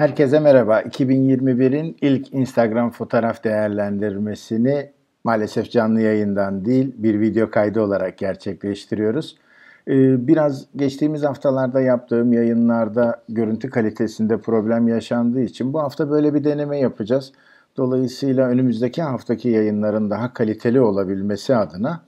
Herkese merhaba. 2021'in ilk Instagram fotoğraf değerlendirmesini maalesef canlı yayından değil bir video kaydı olarak gerçekleştiriyoruz. Ee, biraz geçtiğimiz haftalarda yaptığım yayınlarda görüntü kalitesinde problem yaşandığı için bu hafta böyle bir deneme yapacağız. Dolayısıyla önümüzdeki haftaki yayınların daha kaliteli olabilmesi adına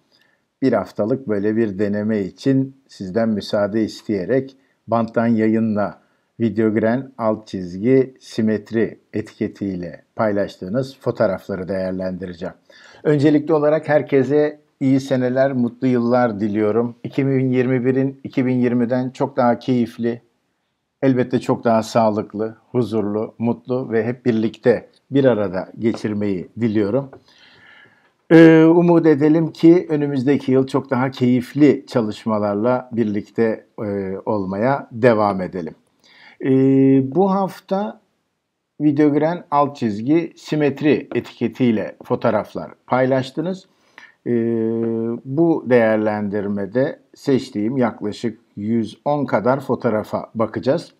bir haftalık böyle bir deneme için sizden müsaade isteyerek banttan yayınla Videogren alt çizgi simetri etiketiyle paylaştığınız fotoğrafları değerlendireceğim. Öncelikli olarak herkese iyi seneler, mutlu yıllar diliyorum. 2021'in 2020'den çok daha keyifli, elbette çok daha sağlıklı, huzurlu, mutlu ve hep birlikte bir arada geçirmeyi diliyorum. Ee, umut edelim ki önümüzdeki yıl çok daha keyifli çalışmalarla birlikte e, olmaya devam edelim. E, bu hafta Videogren alt çizgi simetri etiketiyle fotoğraflar paylaştınız. E, bu değerlendirmede seçtiğim yaklaşık 110 kadar fotoğrafa bakacağız.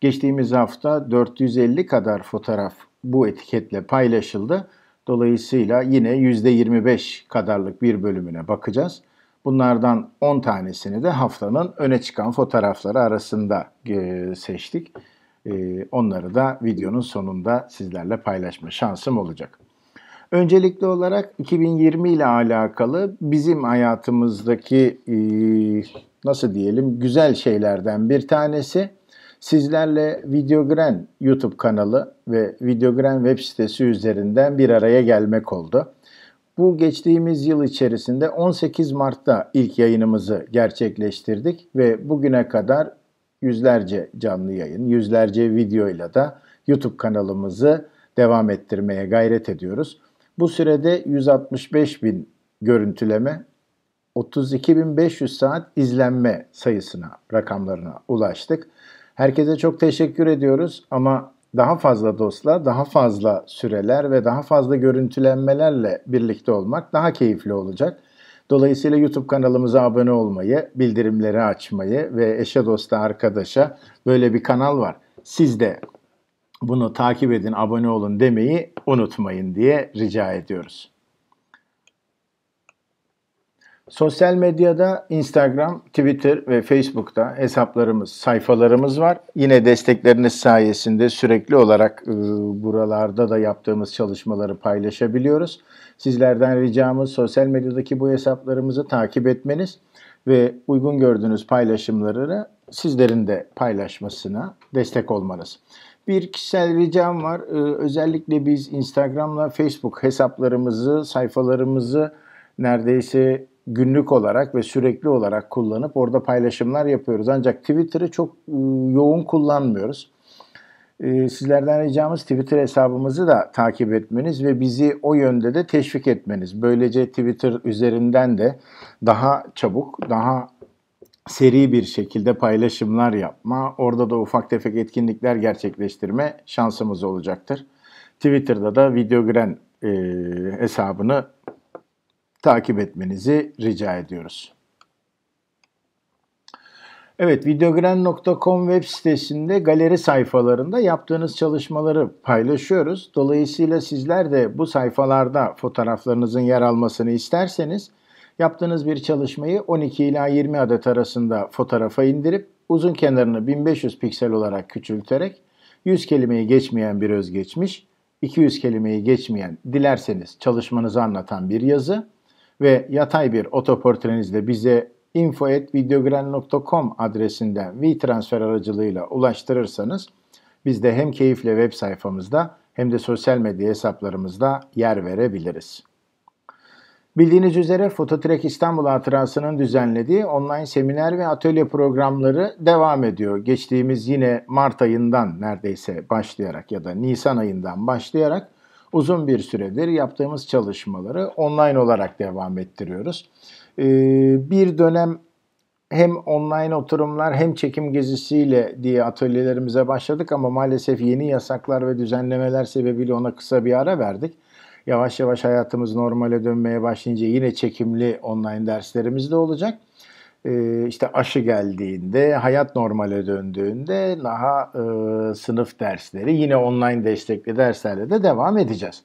Geçtiğimiz hafta 450 kadar fotoğraf bu etiketle paylaşıldı. Dolayısıyla yine %25 kadarlık bir bölümüne bakacağız. Bunlardan 10 tanesini de haftanın öne çıkan fotoğrafları arasında e, seçtik. E, onları da videonun sonunda sizlerle paylaşma şansım olacak. Öncelikli olarak 2020 ile alakalı bizim hayatımızdaki e, nasıl diyelim güzel şeylerden bir tanesi sizlerle Videogren YouTube kanalı ve Videogren web sitesi üzerinden bir araya gelmek oldu. Bu geçtiğimiz yıl içerisinde 18 Mart'ta ilk yayınımızı gerçekleştirdik ve bugüne kadar yüzlerce canlı yayın, yüzlerce videoyla da YouTube kanalımızı devam ettirmeye gayret ediyoruz. Bu sürede 165 bin görüntüleme, 32.500 saat izlenme sayısına, rakamlarına ulaştık. Herkese çok teşekkür ediyoruz ama daha fazla dostla, daha fazla süreler ve daha fazla görüntülenmelerle birlikte olmak daha keyifli olacak. Dolayısıyla YouTube kanalımıza abone olmayı, bildirimleri açmayı ve eşe dosta arkadaşa böyle bir kanal var. Siz de bunu takip edin, abone olun demeyi unutmayın diye rica ediyoruz. Sosyal medyada Instagram, Twitter ve Facebook'ta hesaplarımız, sayfalarımız var. Yine destekleriniz sayesinde sürekli olarak e, buralarda da yaptığımız çalışmaları paylaşabiliyoruz. Sizlerden ricamız sosyal medyadaki bu hesaplarımızı takip etmeniz ve uygun gördüğünüz paylaşımları sizlerin de paylaşmasına destek olmanız. Bir kişisel ricam var. Ee, özellikle biz Instagram'la Facebook hesaplarımızı, sayfalarımızı neredeyse günlük olarak ve sürekli olarak kullanıp orada paylaşımlar yapıyoruz. Ancak Twitter'ı çok ıı, yoğun kullanmıyoruz. Sizlerden ricamız Twitter hesabımızı da takip etmeniz ve bizi o yönde de teşvik etmeniz. Böylece Twitter üzerinden de daha çabuk, daha seri bir şekilde paylaşımlar yapma, orada da ufak tefek etkinlikler gerçekleştirme şansımız olacaktır. Twitter'da da Videogren e, ıı, hesabını takip etmenizi rica ediyoruz. Evet, videogren.com web sitesinde galeri sayfalarında yaptığınız çalışmaları paylaşıyoruz. Dolayısıyla sizler de bu sayfalarda fotoğraflarınızın yer almasını isterseniz yaptığınız bir çalışmayı 12 ila 20 adet arasında fotoğrafa indirip uzun kenarını 1500 piksel olarak küçülterek 100 kelimeyi geçmeyen bir özgeçmiş, 200 kelimeyi geçmeyen dilerseniz çalışmanızı anlatan bir yazı ve yatay bir otoportrenizle bize info.videogren.com adresinden WeTransfer aracılığıyla ulaştırırsanız biz de hem keyifle web sayfamızda hem de sosyal medya hesaplarımızda yer verebiliriz. Bildiğiniz üzere Fototrek İstanbul Hatırası'nın düzenlediği online seminer ve atölye programları devam ediyor. Geçtiğimiz yine Mart ayından neredeyse başlayarak ya da Nisan ayından başlayarak uzun bir süredir yaptığımız çalışmaları online olarak devam ettiriyoruz. Ee, bir dönem hem online oturumlar hem çekim gezisiyle diye atölyelerimize başladık ama maalesef yeni yasaklar ve düzenlemeler sebebiyle ona kısa bir ara verdik. Yavaş yavaş hayatımız normale dönmeye başlayınca yine çekimli online derslerimiz de olacak. Ee, işte aşı geldiğinde, hayat normale döndüğünde daha e, sınıf dersleri yine online destekli derslerle de devam edeceğiz.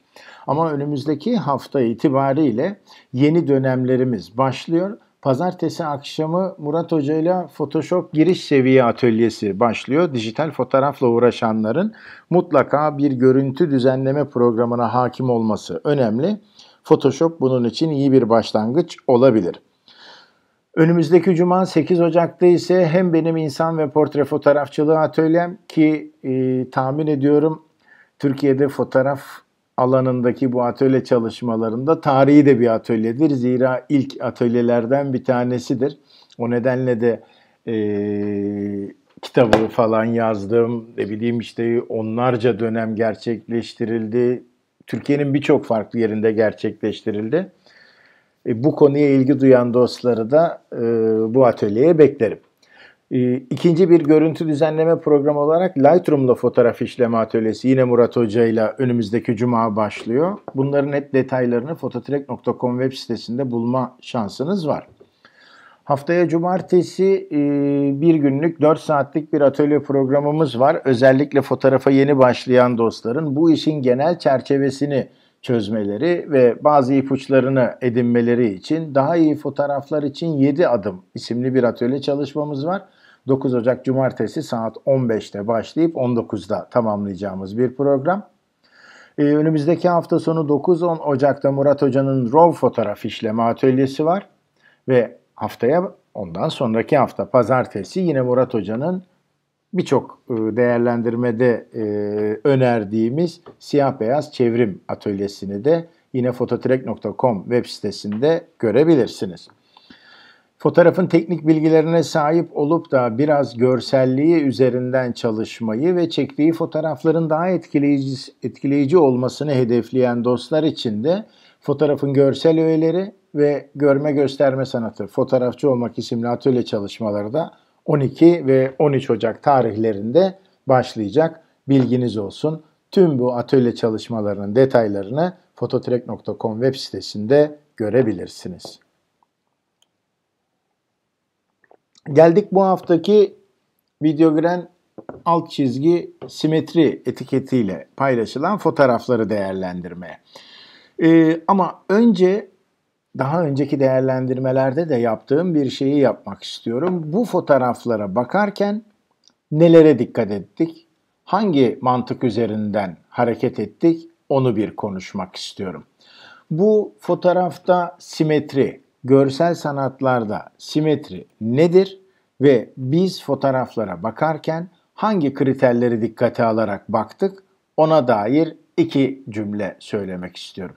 Ama önümüzdeki hafta itibariyle yeni dönemlerimiz başlıyor. Pazartesi akşamı Murat Hoca ile Photoshop giriş seviye atölyesi başlıyor. Dijital fotoğrafla uğraşanların mutlaka bir görüntü düzenleme programına hakim olması önemli. Photoshop bunun için iyi bir başlangıç olabilir. Önümüzdeki cuma 8 Ocak'ta ise hem benim insan ve portre fotoğrafçılığı atölyem ki e, tahmin ediyorum Türkiye'de fotoğraf alanındaki bu atölye çalışmalarında tarihi de bir atölyedir. Zira ilk atölyelerden bir tanesidir. O nedenle de e, kitabı falan yazdım. Ne bileyim işte onlarca dönem gerçekleştirildi. Türkiye'nin birçok farklı yerinde gerçekleştirildi. E, bu konuya ilgi duyan dostları da e, bu atölyeye beklerim. E, ikinci bir görüntü düzenleme programı olarak Lightroom'la fotoğraf işleme atölyesi yine Murat Hoca ile önümüzdeki cuma başlıyor. Bunların net detaylarını fototrek.com web sitesinde bulma şansınız var. Haftaya cumartesi e, bir günlük 4 saatlik bir atölye programımız var. Özellikle fotoğrafa yeni başlayan dostların bu işin genel çerçevesini çözmeleri ve bazı ipuçlarını edinmeleri için daha iyi fotoğraflar için 7 adım isimli bir atölye çalışmamız var. 9 Ocak Cumartesi saat 15'te başlayıp 19'da tamamlayacağımız bir program. Ee, önümüzdeki hafta sonu 9-10 Ocak'ta Murat Hoca'nın RAW fotoğraf işleme atölyesi var. Ve haftaya ondan sonraki hafta pazartesi yine Murat Hoca'nın birçok e, değerlendirmede e, önerdiğimiz siyah beyaz çevrim atölyesini de yine fototrek.com web sitesinde görebilirsiniz. Fotoğrafın teknik bilgilerine sahip olup da biraz görselliği üzerinden çalışmayı ve çektiği fotoğrafların daha etkileyici, etkileyici olmasını hedefleyen dostlar için de fotoğrafın görsel öğeleri ve görme gösterme sanatı, fotoğrafçı olmak isimli atölye çalışmaları da 12 ve 13 Ocak tarihlerinde başlayacak. Bilginiz olsun. Tüm bu atölye çalışmalarının detaylarını fototrek.com web sitesinde görebilirsiniz. Geldik bu haftaki videogren alt çizgi simetri etiketiyle paylaşılan fotoğrafları değerlendirmeye. Ee, ama önce daha önceki değerlendirmelerde de yaptığım bir şeyi yapmak istiyorum. Bu fotoğraflara bakarken nelere dikkat ettik? Hangi mantık üzerinden hareket ettik? Onu bir konuşmak istiyorum. Bu fotoğrafta simetri, görsel sanatlarda simetri nedir ve biz fotoğraflara bakarken hangi kriterleri dikkate alarak baktık? Ona dair iki cümle söylemek istiyorum.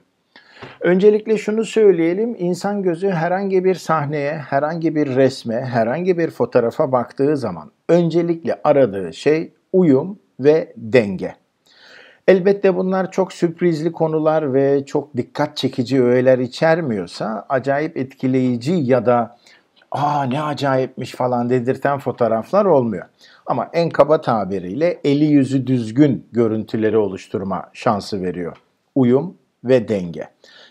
Öncelikle şunu söyleyelim. İnsan gözü herhangi bir sahneye, herhangi bir resme, herhangi bir fotoğrafa baktığı zaman öncelikle aradığı şey uyum ve denge. Elbette bunlar çok sürprizli konular ve çok dikkat çekici öğeler içermiyorsa acayip etkileyici ya da aa ne acayipmiş falan dedirten fotoğraflar olmuyor. Ama en kaba tabiriyle eli yüzü düzgün görüntüleri oluşturma şansı veriyor. Uyum ve denge.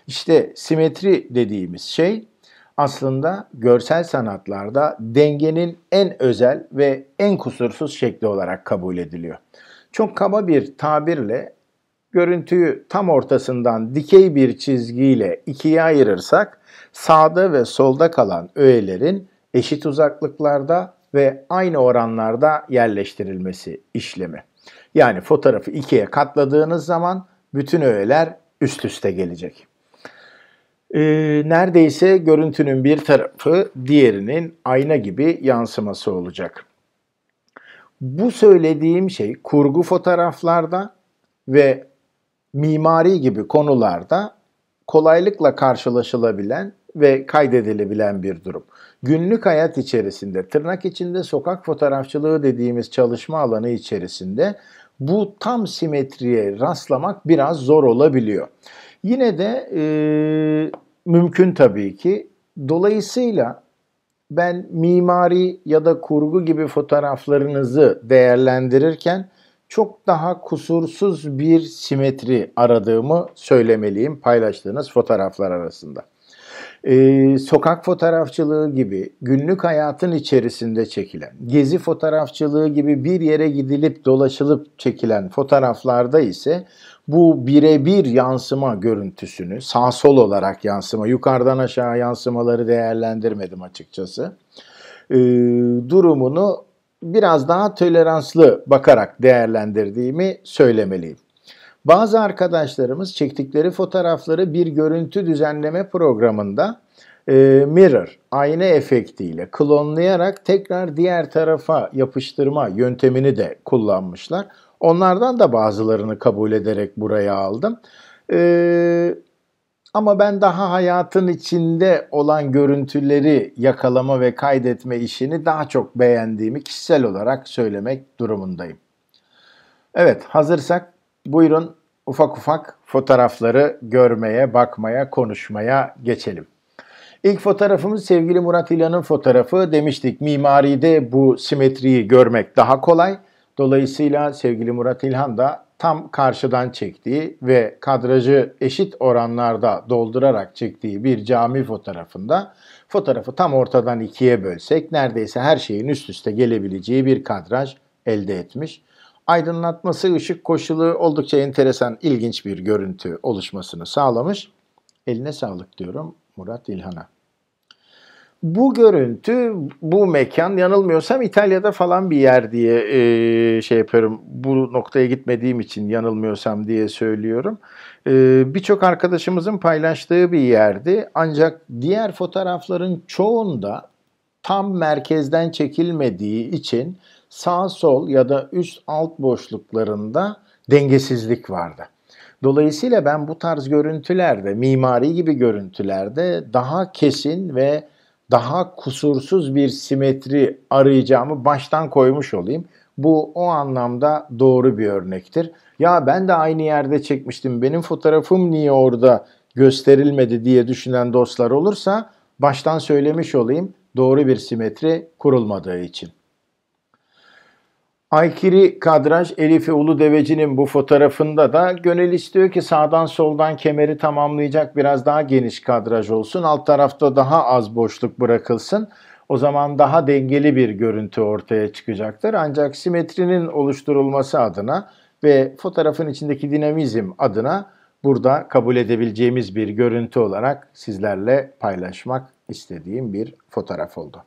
İşte simetri dediğimiz şey aslında görsel sanatlarda dengenin en özel ve en kusursuz şekli olarak kabul ediliyor. Çok kaba bir tabirle görüntüyü tam ortasından dikey bir çizgiyle ikiye ayırırsak sağda ve solda kalan öğelerin eşit uzaklıklarda ve aynı oranlarda yerleştirilmesi işlemi. Yani fotoğrafı ikiye katladığınız zaman bütün öğeler üst üste gelecek. E, neredeyse görüntünün bir tarafı diğerinin ayna gibi yansıması olacak. Bu söylediğim şey kurgu fotoğraflarda ve mimari gibi konularda kolaylıkla karşılaşılabilen ve kaydedilebilen bir durum. Günlük hayat içerisinde, tırnak içinde sokak fotoğrafçılığı dediğimiz çalışma alanı içerisinde bu tam simetriye rastlamak biraz zor olabiliyor. Yine de e, mümkün tabii ki. Dolayısıyla ben mimari ya da kurgu gibi fotoğraflarınızı değerlendirirken çok daha kusursuz bir simetri aradığımı söylemeliyim paylaştığınız fotoğraflar arasında e, sokak fotoğrafçılığı gibi günlük hayatın içerisinde çekilen, gezi fotoğrafçılığı gibi bir yere gidilip dolaşılıp çekilen fotoğraflarda ise bu birebir yansıma görüntüsünü sağ sol olarak yansıma, yukarıdan aşağı yansımaları değerlendirmedim açıkçası. E, durumunu biraz daha toleranslı bakarak değerlendirdiğimi söylemeliyim. Bazı arkadaşlarımız çektikleri fotoğrafları bir görüntü düzenleme programında e, mirror, ayna efektiyle klonlayarak tekrar diğer tarafa yapıştırma yöntemini de kullanmışlar. Onlardan da bazılarını kabul ederek buraya aldım. Ee, ama ben daha hayatın içinde olan görüntüleri yakalama ve kaydetme işini daha çok beğendiğimi kişisel olarak söylemek durumundayım. Evet hazırsak Buyurun ufak ufak fotoğrafları görmeye, bakmaya, konuşmaya geçelim. İlk fotoğrafımız sevgili Murat İlhan'ın fotoğrafı. Demiştik mimaride bu simetriyi görmek daha kolay. Dolayısıyla sevgili Murat İlhan da tam karşıdan çektiği ve kadrajı eşit oranlarda doldurarak çektiği bir cami fotoğrafında fotoğrafı tam ortadan ikiye bölsek neredeyse her şeyin üst üste gelebileceği bir kadraj elde etmiş aydınlatması ışık koşulu oldukça enteresan, ilginç bir görüntü oluşmasını sağlamış. Eline sağlık diyorum Murat İlhan'a. Bu görüntü, bu mekan yanılmıyorsam İtalya'da falan bir yer diye e, şey yapıyorum. Bu noktaya gitmediğim için yanılmıyorsam diye söylüyorum. E, Birçok arkadaşımızın paylaştığı bir yerdi. Ancak diğer fotoğrafların çoğunda tam merkezden çekilmediği için sağ sol ya da üst alt boşluklarında dengesizlik vardı. Dolayısıyla ben bu tarz görüntülerde, mimari gibi görüntülerde daha kesin ve daha kusursuz bir simetri arayacağımı baştan koymuş olayım. Bu o anlamda doğru bir örnektir. Ya ben de aynı yerde çekmiştim. Benim fotoğrafım niye orada gösterilmedi diye düşünen dostlar olursa baştan söylemiş olayım. Doğru bir simetri kurulmadığı için. Aykiri kadraj Elifi Ulu Deveci'nin bu fotoğrafında da gönel istiyor ki sağdan soldan kemeri tamamlayacak biraz daha geniş kadraj olsun. Alt tarafta daha az boşluk bırakılsın. O zaman daha dengeli bir görüntü ortaya çıkacaktır. Ancak simetrinin oluşturulması adına ve fotoğrafın içindeki dinamizm adına burada kabul edebileceğimiz bir görüntü olarak sizlerle paylaşmak istediğim bir fotoğraf oldu.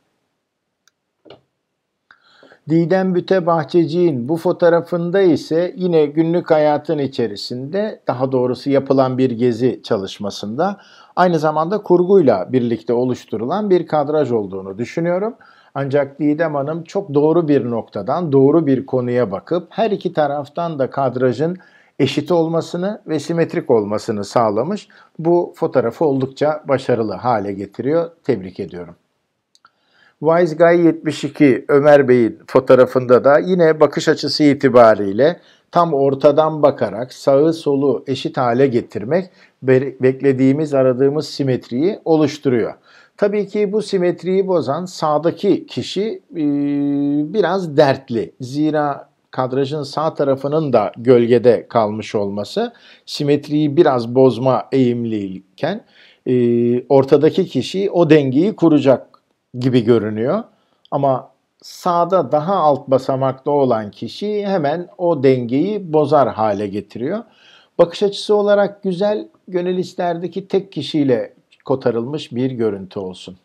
Didem Büte Bahçeci'nin bu fotoğrafında ise yine günlük hayatın içerisinde daha doğrusu yapılan bir gezi çalışmasında aynı zamanda kurguyla birlikte oluşturulan bir kadraj olduğunu düşünüyorum. Ancak Didem Hanım çok doğru bir noktadan, doğru bir konuya bakıp her iki taraftan da kadrajın eşit olmasını ve simetrik olmasını sağlamış. Bu fotoğrafı oldukça başarılı hale getiriyor. Tebrik ediyorum. Wise Guy 72 Ömer Bey'in fotoğrafında da yine bakış açısı itibariyle tam ortadan bakarak sağı solu eşit hale getirmek beklediğimiz aradığımız simetriyi oluşturuyor. Tabii ki bu simetriyi bozan sağdaki kişi biraz dertli. Zira kadrajın sağ tarafının da gölgede kalmış olması simetriyi biraz bozma eğimliyken ortadaki kişi o dengeyi kuracak gibi görünüyor. Ama sağda daha alt basamakta olan kişi hemen o dengeyi bozar hale getiriyor. Bakış açısı olarak güzel, gönül isterdeki tek kişiyle kotarılmış bir görüntü olsun.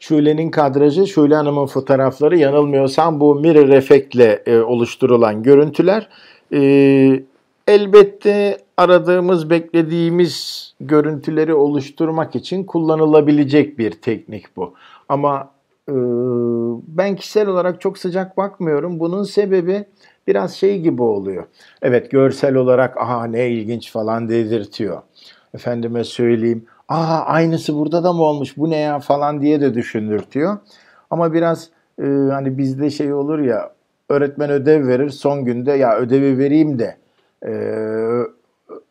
Şule'nin kadrajı, Şule Hanım'ın fotoğrafları yanılmıyorsam bu mirror efektle e, oluşturulan görüntüler. E, elbette aradığımız, beklediğimiz görüntüleri oluşturmak için kullanılabilecek bir teknik bu. Ama e, ben kişisel olarak çok sıcak bakmıyorum. Bunun sebebi biraz şey gibi oluyor. Evet görsel olarak aha ne ilginç falan dedirtiyor. Efendime söyleyeyim aa aynısı burada da mı olmuş bu ne ya falan diye de düşündürtüyor. Ama biraz e, hani bizde şey olur ya öğretmen ödev verir son günde ya ödevi vereyim de e,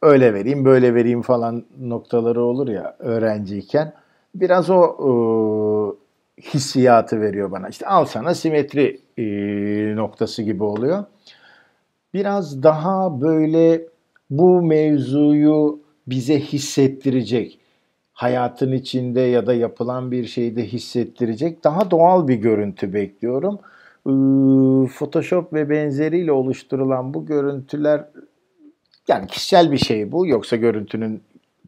öyle vereyim böyle vereyim falan noktaları olur ya öğrenciyken. Biraz o e, hissiyatı veriyor bana. İşte al sana simetri e, noktası gibi oluyor. Biraz daha böyle bu mevzuyu bize hissettirecek, hayatın içinde ya da yapılan bir şeyde hissettirecek daha doğal bir görüntü bekliyorum. Photoshop ve benzeriyle oluşturulan bu görüntüler yani kişisel bir şey bu. Yoksa görüntünün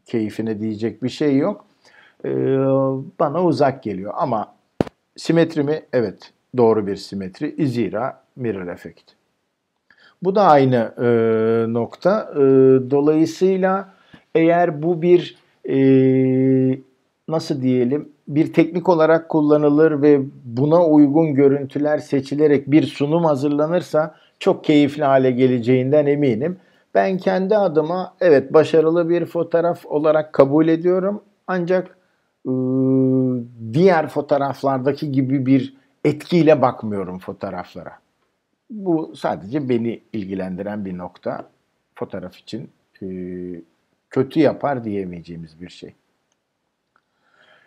keyfine diyecek bir şey yok. Ee, bana uzak geliyor ama simetri mi? Evet. Doğru bir simetri. Izira mirror effect. Bu da aynı e, nokta. E, dolayısıyla eğer bu bir e, nasıl diyelim bir teknik olarak kullanılır ve buna uygun görüntüler seçilerek bir sunum hazırlanırsa çok keyifli hale geleceğinden eminim. Ben kendi adıma evet başarılı bir fotoğraf olarak kabul ediyorum. Ancak ıı, diğer fotoğraflardaki gibi bir etkiyle bakmıyorum fotoğraflara. Bu sadece beni ilgilendiren bir nokta. Fotoğraf için ıı, kötü yapar diyemeyeceğimiz bir şey.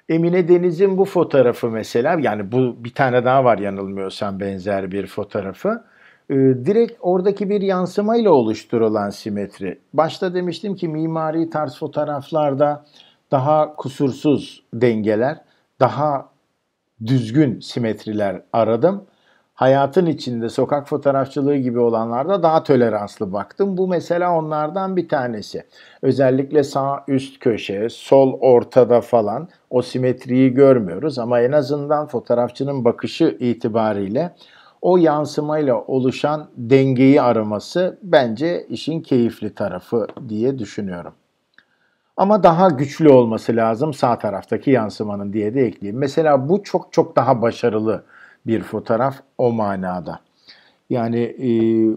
Emine Deniz'in bu fotoğrafı mesela yani bu bir tane daha var yanılmıyorsam benzer bir fotoğrafı e, direkt oradaki bir yansımayla oluşturulan simetri. Başta demiştim ki mimari tarz fotoğraflarda daha kusursuz dengeler, daha düzgün simetriler aradım. Hayatın içinde sokak fotoğrafçılığı gibi olanlarda daha toleranslı baktım. Bu mesela onlardan bir tanesi. Özellikle sağ üst köşe, sol ortada falan o simetriyi görmüyoruz ama en azından fotoğrafçının bakışı itibariyle o yansımayla oluşan dengeyi araması bence işin keyifli tarafı diye düşünüyorum. Ama daha güçlü olması lazım sağ taraftaki yansımanın diye de ekleyeyim. Mesela bu çok çok daha başarılı bir fotoğraf o manada. Yani e,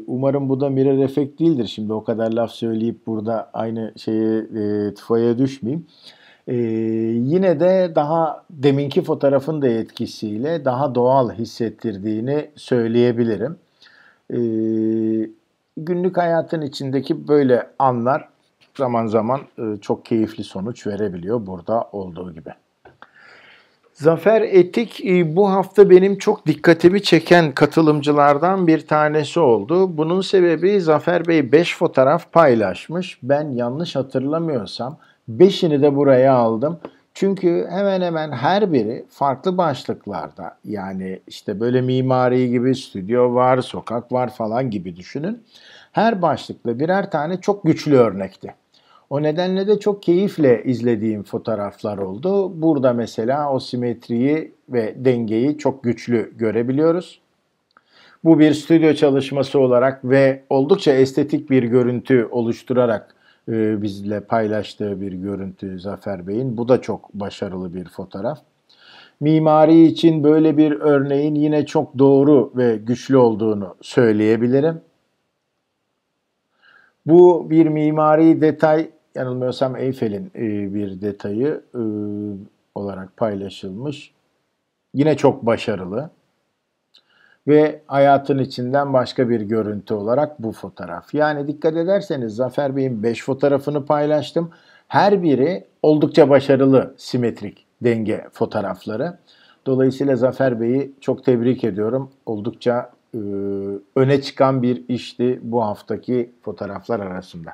umarım bu da mirror efekt değildir. Şimdi o kadar laf söyleyip burada aynı şeye e, tufaya düşmeyeyim. Ee, yine de daha deminki fotoğrafın da etkisiyle daha doğal hissettirdiğini söyleyebilirim. Ee, günlük hayatın içindeki böyle anlar zaman zaman e, çok keyifli sonuç verebiliyor burada olduğu gibi. Zafer Etik e, bu hafta benim çok dikkatimi çeken katılımcılardan bir tanesi oldu. Bunun sebebi Zafer Bey 5 fotoğraf paylaşmış. Ben yanlış hatırlamıyorsam Beşini de buraya aldım. Çünkü hemen hemen her biri farklı başlıklarda. Yani işte böyle mimari gibi stüdyo var, sokak var falan gibi düşünün. Her başlıkla birer tane çok güçlü örnekti. O nedenle de çok keyifle izlediğim fotoğraflar oldu. Burada mesela o simetriyi ve dengeyi çok güçlü görebiliyoruz. Bu bir stüdyo çalışması olarak ve oldukça estetik bir görüntü oluşturarak e, bizle paylaştığı bir görüntü Zafer Bey'in. Bu da çok başarılı bir fotoğraf. Mimari için böyle bir örneğin yine çok doğru ve güçlü olduğunu söyleyebilirim. Bu bir mimari detay, yanılmıyorsam Eyfel'in e, bir detayı e, olarak paylaşılmış. Yine çok başarılı ve hayatın içinden başka bir görüntü olarak bu fotoğraf. Yani dikkat ederseniz Zafer Bey'in 5 fotoğrafını paylaştım. Her biri oldukça başarılı simetrik denge fotoğrafları. Dolayısıyla Zafer Bey'i çok tebrik ediyorum. Oldukça e, öne çıkan bir işti bu haftaki fotoğraflar arasında.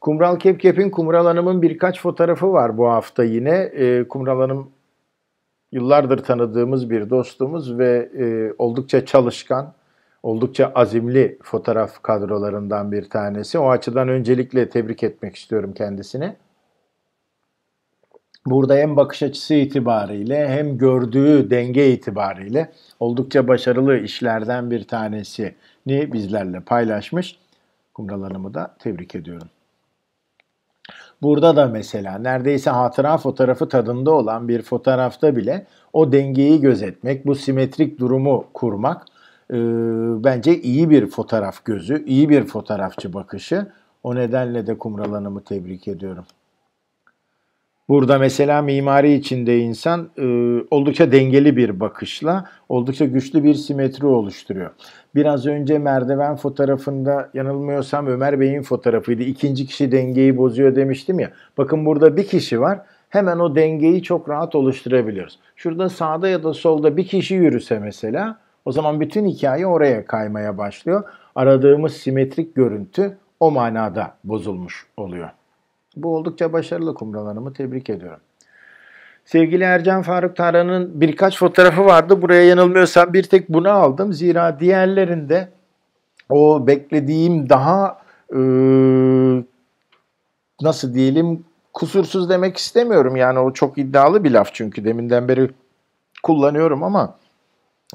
Kumral Kepkep'in Kumral Hanım'ın birkaç fotoğrafı var bu hafta yine. E, Kumral Hanım yıllardır tanıdığımız bir dostumuz ve e, oldukça çalışkan, oldukça azimli fotoğraf kadrolarından bir tanesi. O açıdan öncelikle tebrik etmek istiyorum kendisini. Burada hem bakış açısı itibariyle hem gördüğü denge itibariyle oldukça başarılı işlerden bir tanesini bizlerle paylaşmış. Kumral Hanım'ı da tebrik ediyorum. Burada da mesela neredeyse hatıra fotoğrafı tadında olan bir fotoğrafta bile o dengeyi gözetmek, bu simetrik durumu kurmak e, bence iyi bir fotoğraf gözü, iyi bir fotoğrafçı bakışı. O nedenle de Kumral Hanım'ı tebrik ediyorum. Burada mesela mimari içinde insan e, oldukça dengeli bir bakışla oldukça güçlü bir simetri oluşturuyor. Biraz önce merdiven fotoğrafında yanılmıyorsam Ömer Bey'in fotoğrafıydı. İkinci kişi dengeyi bozuyor demiştim ya. Bakın burada bir kişi var. Hemen o dengeyi çok rahat oluşturabiliyoruz. Şurada sağda ya da solda bir kişi yürüse mesela o zaman bütün hikaye oraya kaymaya başlıyor. Aradığımız simetrik görüntü o manada bozulmuş oluyor. Bu oldukça başarılı kumralarımı tebrik ediyorum. Sevgili Ercan Faruk Tarhan'ın birkaç fotoğrafı vardı. Buraya yanılmıyorsam bir tek bunu aldım. Zira diğerlerinde o beklediğim daha e, nasıl diyelim kusursuz demek istemiyorum. Yani o çok iddialı bir laf çünkü deminden beri kullanıyorum ama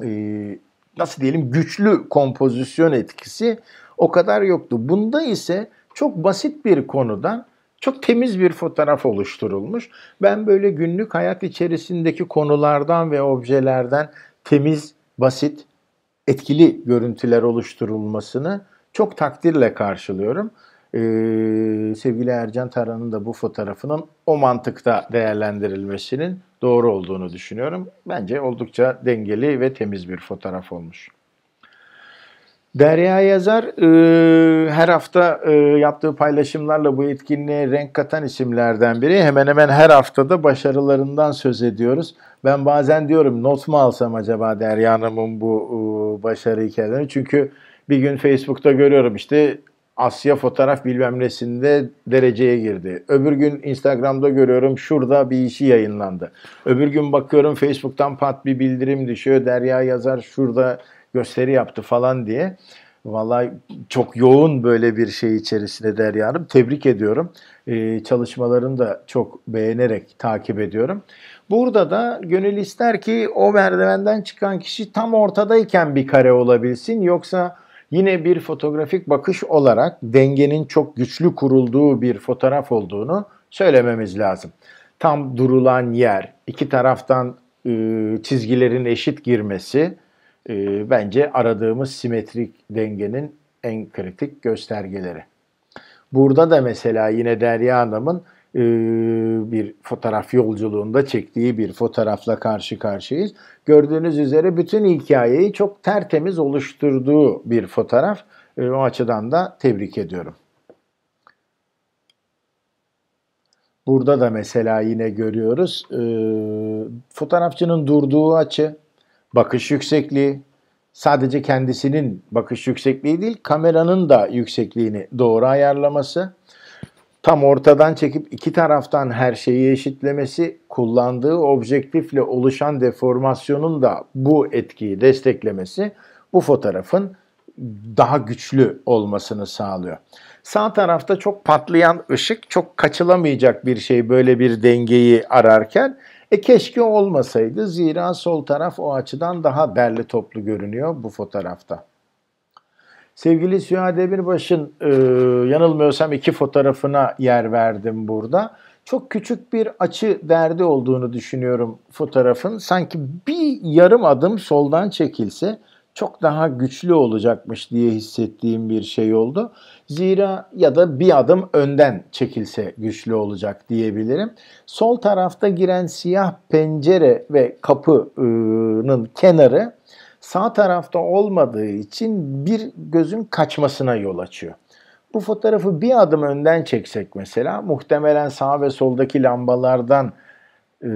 e, nasıl diyelim güçlü kompozisyon etkisi o kadar yoktu. Bunda ise çok basit bir konudan çok temiz bir fotoğraf oluşturulmuş. Ben böyle günlük hayat içerisindeki konulardan ve objelerden temiz, basit, etkili görüntüler oluşturulmasını çok takdirle karşılıyorum. Ee, sevgili Ercan Taran'ın da bu fotoğrafının o mantıkta değerlendirilmesinin doğru olduğunu düşünüyorum. Bence oldukça dengeli ve temiz bir fotoğraf olmuş. Derya Yazar e, her hafta e, yaptığı paylaşımlarla bu etkinliğe renk katan isimlerden biri. Hemen hemen her haftada başarılarından söz ediyoruz. Ben bazen diyorum not mu alsam acaba Derya Hanım'ın bu e, başarı hikayelerini? Çünkü bir gün Facebook'ta görüyorum işte Asya fotoğraf bilmem nesinde dereceye girdi. Öbür gün Instagram'da görüyorum şurada bir işi yayınlandı. Öbür gün bakıyorum Facebook'tan pat bir bildirim düşüyor. Derya Yazar şurada gösteri yaptı falan diye. Vallahi çok yoğun böyle bir şey içerisinde Derya Hanım. Tebrik ediyorum. Ee, çalışmalarını da çok beğenerek takip ediyorum. Burada da gönül ister ki o merdivenden çıkan kişi tam ortadayken bir kare olabilsin. Yoksa yine bir fotoğrafik bakış olarak dengenin çok güçlü kurulduğu bir fotoğraf olduğunu söylememiz lazım. Tam durulan yer, iki taraftan e, çizgilerin eşit girmesi e, bence aradığımız simetrik dengenin en kritik göstergeleri. Burada da mesela yine Derya Hanım'ın e, bir fotoğraf yolculuğunda çektiği bir fotoğrafla karşı karşıyayız. Gördüğünüz üzere bütün hikayeyi çok tertemiz oluşturduğu bir fotoğraf. E, o açıdan da tebrik ediyorum. Burada da mesela yine görüyoruz e, fotoğrafçının durduğu açı, bakış yüksekliği, sadece kendisinin bakış yüksekliği değil, kameranın da yüksekliğini doğru ayarlaması, tam ortadan çekip iki taraftan her şeyi eşitlemesi, kullandığı objektifle oluşan deformasyonun da bu etkiyi desteklemesi bu fotoğrafın daha güçlü olmasını sağlıyor. Sağ tarafta çok patlayan ışık, çok kaçılamayacak bir şey böyle bir dengeyi ararken e keşke olmasaydı zira sol taraf o açıdan daha derli toplu görünüyor bu fotoğrafta. Sevgili Süha Demirbaş'ın e, yanılmıyorsam iki fotoğrafına yer verdim burada. Çok küçük bir açı derdi olduğunu düşünüyorum fotoğrafın. Sanki bir yarım adım soldan çekilse çok daha güçlü olacakmış diye hissettiğim bir şey oldu. Zira ya da bir adım önden çekilse güçlü olacak diyebilirim. Sol tarafta giren siyah pencere ve kapının kenarı sağ tarafta olmadığı için bir gözün kaçmasına yol açıyor. Bu fotoğrafı bir adım önden çeksek mesela muhtemelen sağ ve soldaki lambalardan e,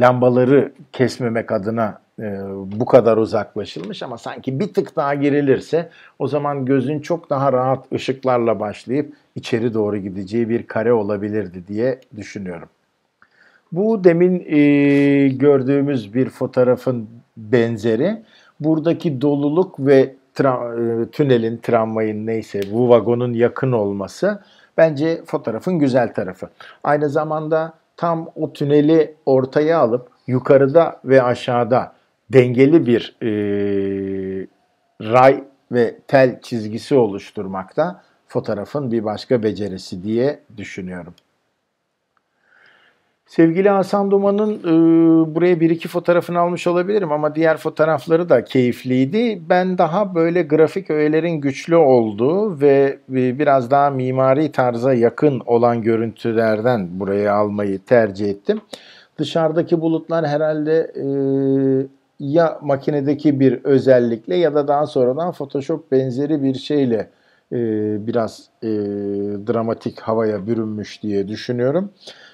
lambaları kesmemek adına e, bu kadar uzaklaşılmış ama sanki bir tık daha gerilirse o zaman gözün çok daha rahat ışıklarla başlayıp içeri doğru gideceği bir kare olabilirdi diye düşünüyorum. Bu demin e, gördüğümüz bir fotoğrafın benzeri. Buradaki doluluk ve tra- e, tünelin, tramvayın neyse bu vagonun yakın olması bence fotoğrafın güzel tarafı. Aynı zamanda tam o tüneli ortaya alıp yukarıda ve aşağıda dengeli bir e, ray ve tel çizgisi oluşturmakta fotoğrafın bir başka becerisi diye düşünüyorum. Sevgili Hasan Duman'ın e, buraya bir iki fotoğrafını almış olabilirim ama diğer fotoğrafları da keyifliydi. Ben daha böyle grafik öğelerin güçlü olduğu ve e, biraz daha mimari tarza yakın olan görüntülerden buraya almayı tercih ettim. Dışarıdaki bulutlar herhalde e, ya makinedeki bir özellikle ya da daha sonradan Photoshop benzeri bir şeyle e, biraz e, dramatik havaya bürünmüş diye düşünüyorum.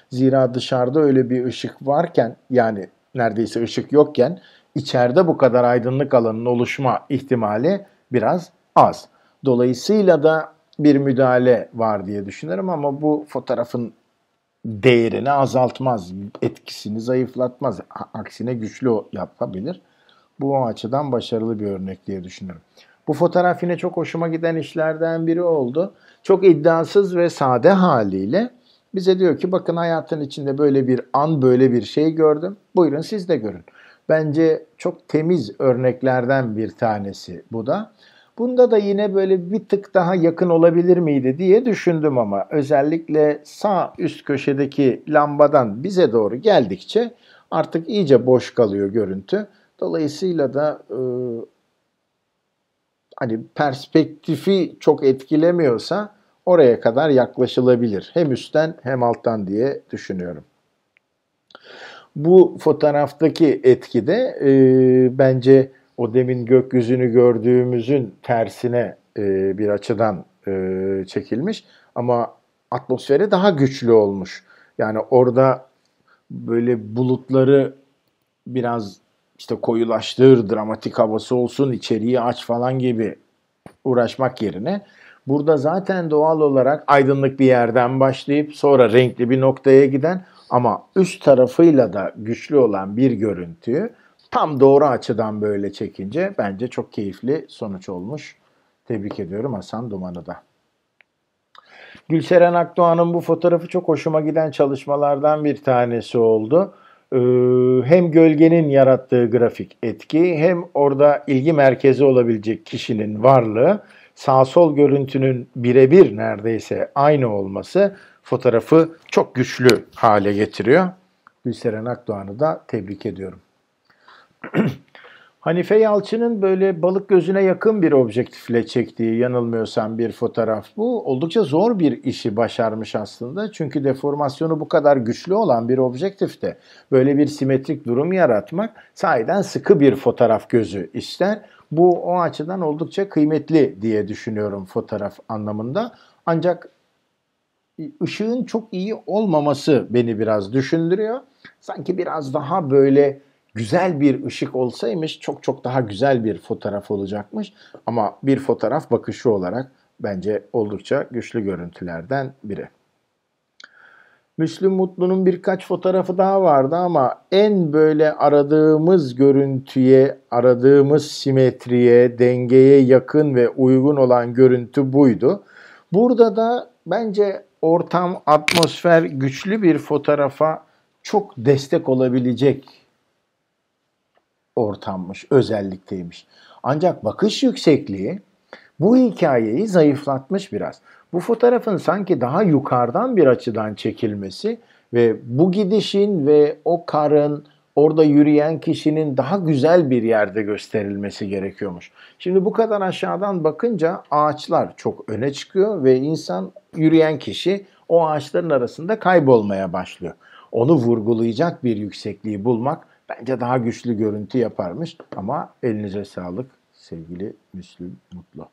Zira dışarıda öyle bir ışık varken yani neredeyse ışık yokken içeride bu kadar aydınlık alanın oluşma ihtimali biraz az. Dolayısıyla da bir müdahale var diye düşünüyorum ama bu fotoğrafın değerini azaltmaz, etkisini zayıflatmaz. Aksine güçlü yapabilir. Bu o açıdan başarılı bir örnek diye düşünüyorum. Bu fotoğraf yine çok hoşuma giden işlerden biri oldu. Çok iddiasız ve sade haliyle bize diyor ki bakın hayatın içinde böyle bir an, böyle bir şey gördüm. Buyurun siz de görün. Bence çok temiz örneklerden bir tanesi bu da. Bunda da yine böyle bir tık daha yakın olabilir miydi diye düşündüm ama özellikle sağ üst köşedeki lambadan bize doğru geldikçe artık iyice boş kalıyor görüntü. Dolayısıyla da e, hani perspektifi çok etkilemiyorsa oraya kadar yaklaşılabilir. Hem üstten hem alttan diye düşünüyorum. Bu fotoğraftaki etki de e, bence o demin gökyüzünü gördüğümüzün tersine e, bir açıdan e, çekilmiş ama atmosferi daha güçlü olmuş. Yani orada böyle bulutları biraz işte koyulaştır, dramatik havası olsun, içeriği aç falan gibi uğraşmak yerine burada zaten doğal olarak aydınlık bir yerden başlayıp sonra renkli bir noktaya giden ama üst tarafıyla da güçlü olan bir görüntüyü tam doğru açıdan böyle çekince bence çok keyifli sonuç olmuş. Tebrik ediyorum Hasan Duman'ı da. Gülseren Akdoğan'ın bu fotoğrafı çok hoşuma giden çalışmalardan bir tanesi oldu. Ee, hem gölgenin yarattığı grafik etki hem orada ilgi merkezi olabilecek kişinin varlığı sağ sol görüntünün birebir neredeyse aynı olması fotoğrafı çok güçlü hale getiriyor. Gülseren Akdoğan'ı da tebrik ediyorum. Hanife Yalçın'ın böyle balık gözüne yakın bir objektifle çektiği yanılmıyorsam bir fotoğraf bu. Oldukça zor bir işi başarmış aslında. Çünkü deformasyonu bu kadar güçlü olan bir objektifte böyle bir simetrik durum yaratmak sahiden sıkı bir fotoğraf gözü ister. Bu o açıdan oldukça kıymetli diye düşünüyorum fotoğraf anlamında. Ancak ışığın çok iyi olmaması beni biraz düşündürüyor. Sanki biraz daha böyle güzel bir ışık olsaymış çok çok daha güzel bir fotoğraf olacakmış. Ama bir fotoğraf bakışı olarak bence oldukça güçlü görüntülerden biri. Müslüm Mutlu'nun birkaç fotoğrafı daha vardı ama en böyle aradığımız görüntüye, aradığımız simetriye, dengeye yakın ve uygun olan görüntü buydu. Burada da bence ortam, atmosfer güçlü bir fotoğrafa çok destek olabilecek ortammış, özellikteymiş. Ancak bakış yüksekliği bu hikayeyi zayıflatmış biraz. Bu fotoğrafın sanki daha yukarıdan bir açıdan çekilmesi ve bu gidişin ve o karın orada yürüyen kişinin daha güzel bir yerde gösterilmesi gerekiyormuş. Şimdi bu kadar aşağıdan bakınca ağaçlar çok öne çıkıyor ve insan yürüyen kişi o ağaçların arasında kaybolmaya başlıyor. Onu vurgulayacak bir yüksekliği bulmak Bence daha güçlü görüntü yaparmış ama elinize sağlık sevgili Müslüm Mutlu.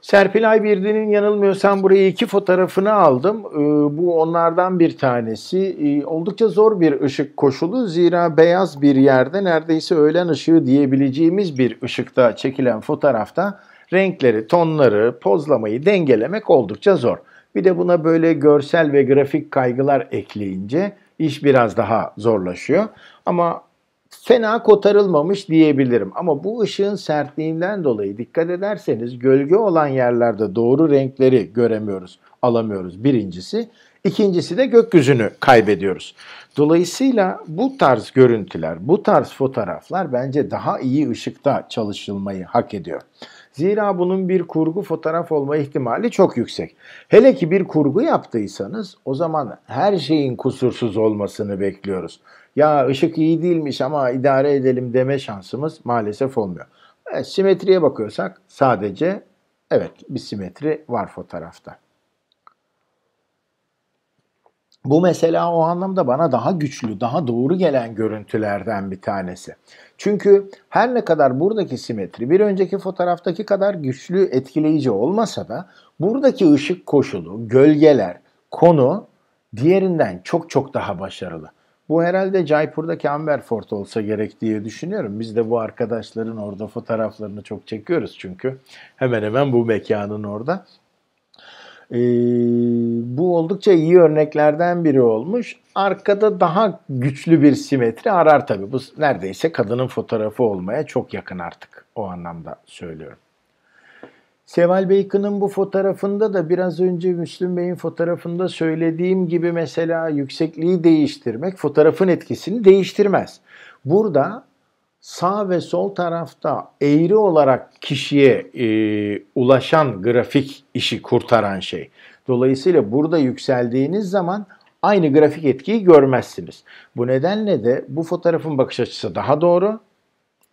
Serpil Aybirdin'in yanılmıyorsam buraya iki fotoğrafını aldım. Ee, bu onlardan bir tanesi. Ee, oldukça zor bir ışık koşulu. Zira beyaz bir yerde neredeyse öğlen ışığı diyebileceğimiz bir ışıkta çekilen fotoğrafta renkleri, tonları, pozlamayı dengelemek oldukça zor. Bir de buna böyle görsel ve grafik kaygılar ekleyince iş biraz daha zorlaşıyor. Ama fena kotarılmamış diyebilirim. Ama bu ışığın sertliğinden dolayı dikkat ederseniz gölge olan yerlerde doğru renkleri göremiyoruz, alamıyoruz birincisi. İkincisi de gökyüzünü kaybediyoruz. Dolayısıyla bu tarz görüntüler, bu tarz fotoğraflar bence daha iyi ışıkta çalışılmayı hak ediyor. Zira bunun bir kurgu fotoğraf olma ihtimali çok yüksek. Hele ki bir kurgu yaptıysanız o zaman her şeyin kusursuz olmasını bekliyoruz. Ya ışık iyi değilmiş ama idare edelim deme şansımız maalesef olmuyor. Evet, simetriye bakıyorsak sadece evet bir simetri var fotoğrafta. Bu mesela o anlamda bana daha güçlü, daha doğru gelen görüntülerden bir tanesi. Çünkü her ne kadar buradaki simetri bir önceki fotoğraftaki kadar güçlü etkileyici olmasa da buradaki ışık koşulu, gölgeler, konu diğerinden çok çok daha başarılı. Bu herhalde Jaipur'daki Amberfort olsa gerek diye düşünüyorum. Biz de bu arkadaşların orada fotoğraflarını çok çekiyoruz çünkü. Hemen hemen bu mekanın orada. E, bu oldukça iyi örneklerden biri olmuş. Arkada daha güçlü bir simetri arar tabii. Bu neredeyse kadının fotoğrafı olmaya çok yakın artık. O anlamda söylüyorum. Seval Beykın'ın bu fotoğrafında da biraz önce Müslüm Bey'in fotoğrafında söylediğim gibi mesela yüksekliği değiştirmek fotoğrafın etkisini değiştirmez. Burada sağ ve sol tarafta eğri olarak kişiye e, ulaşan grafik işi kurtaran şey. Dolayısıyla burada yükseldiğiniz zaman aynı grafik etkiyi görmezsiniz. Bu nedenle de bu fotoğrafın bakış açısı daha doğru.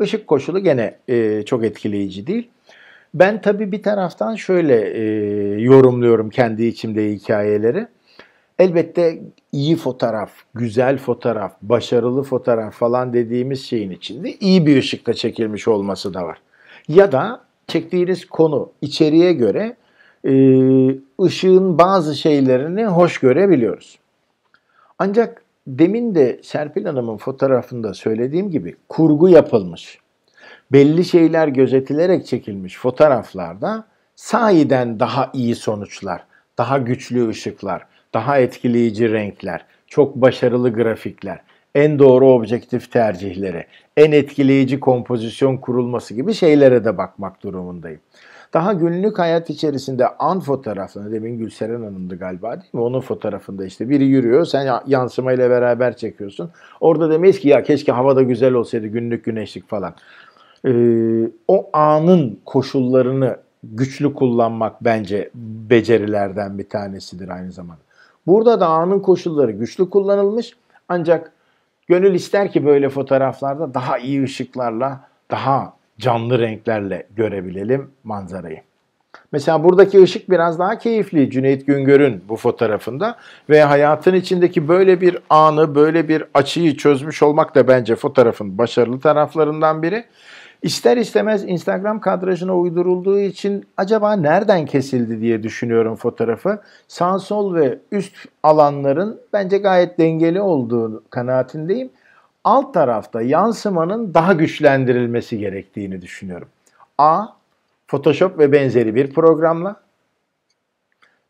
Işık koşulu gene e, çok etkileyici değil. Ben tabii bir taraftan şöyle e, yorumluyorum kendi içimde hikayeleri. Elbette iyi fotoğraf, güzel fotoğraf, başarılı fotoğraf falan dediğimiz şeyin içinde iyi bir ışıkta çekilmiş olması da var. Ya da çektiğiniz konu içeriye göre e, ışığın bazı şeylerini hoş görebiliyoruz. Ancak demin de Serpil Hanım'ın fotoğrafında söylediğim gibi kurgu yapılmış. Belli şeyler gözetilerek çekilmiş fotoğraflarda sahiden daha iyi sonuçlar, daha güçlü ışıklar, daha etkileyici renkler, çok başarılı grafikler, en doğru objektif tercihleri, en etkileyici kompozisyon kurulması gibi şeylere de bakmak durumundayım. Daha günlük hayat içerisinde an fotoğrafını demin Gülseren Hanım'dı galiba değil mi? Onun fotoğrafında işte biri yürüyor, sen yansımayla beraber çekiyorsun. Orada demeyiz ki ya keşke havada güzel olsaydı, günlük güneşlik falan. Ee, o anın koşullarını güçlü kullanmak bence becerilerden bir tanesidir aynı zamanda. Burada da anın koşulları güçlü kullanılmış. Ancak gönül ister ki böyle fotoğraflarda daha iyi ışıklarla, daha canlı renklerle görebilelim manzarayı. Mesela buradaki ışık biraz daha keyifli Cüneyt Güngör'ün bu fotoğrafında ve hayatın içindeki böyle bir anı, böyle bir açıyı çözmüş olmak da bence fotoğrafın başarılı taraflarından biri. İster istemez Instagram kadrajına uydurulduğu için acaba nereden kesildi diye düşünüyorum fotoğrafı. Sağ sol ve üst alanların bence gayet dengeli olduğu kanaatindeyim. Alt tarafta yansımanın daha güçlendirilmesi gerektiğini düşünüyorum. A. Photoshop ve benzeri bir programla.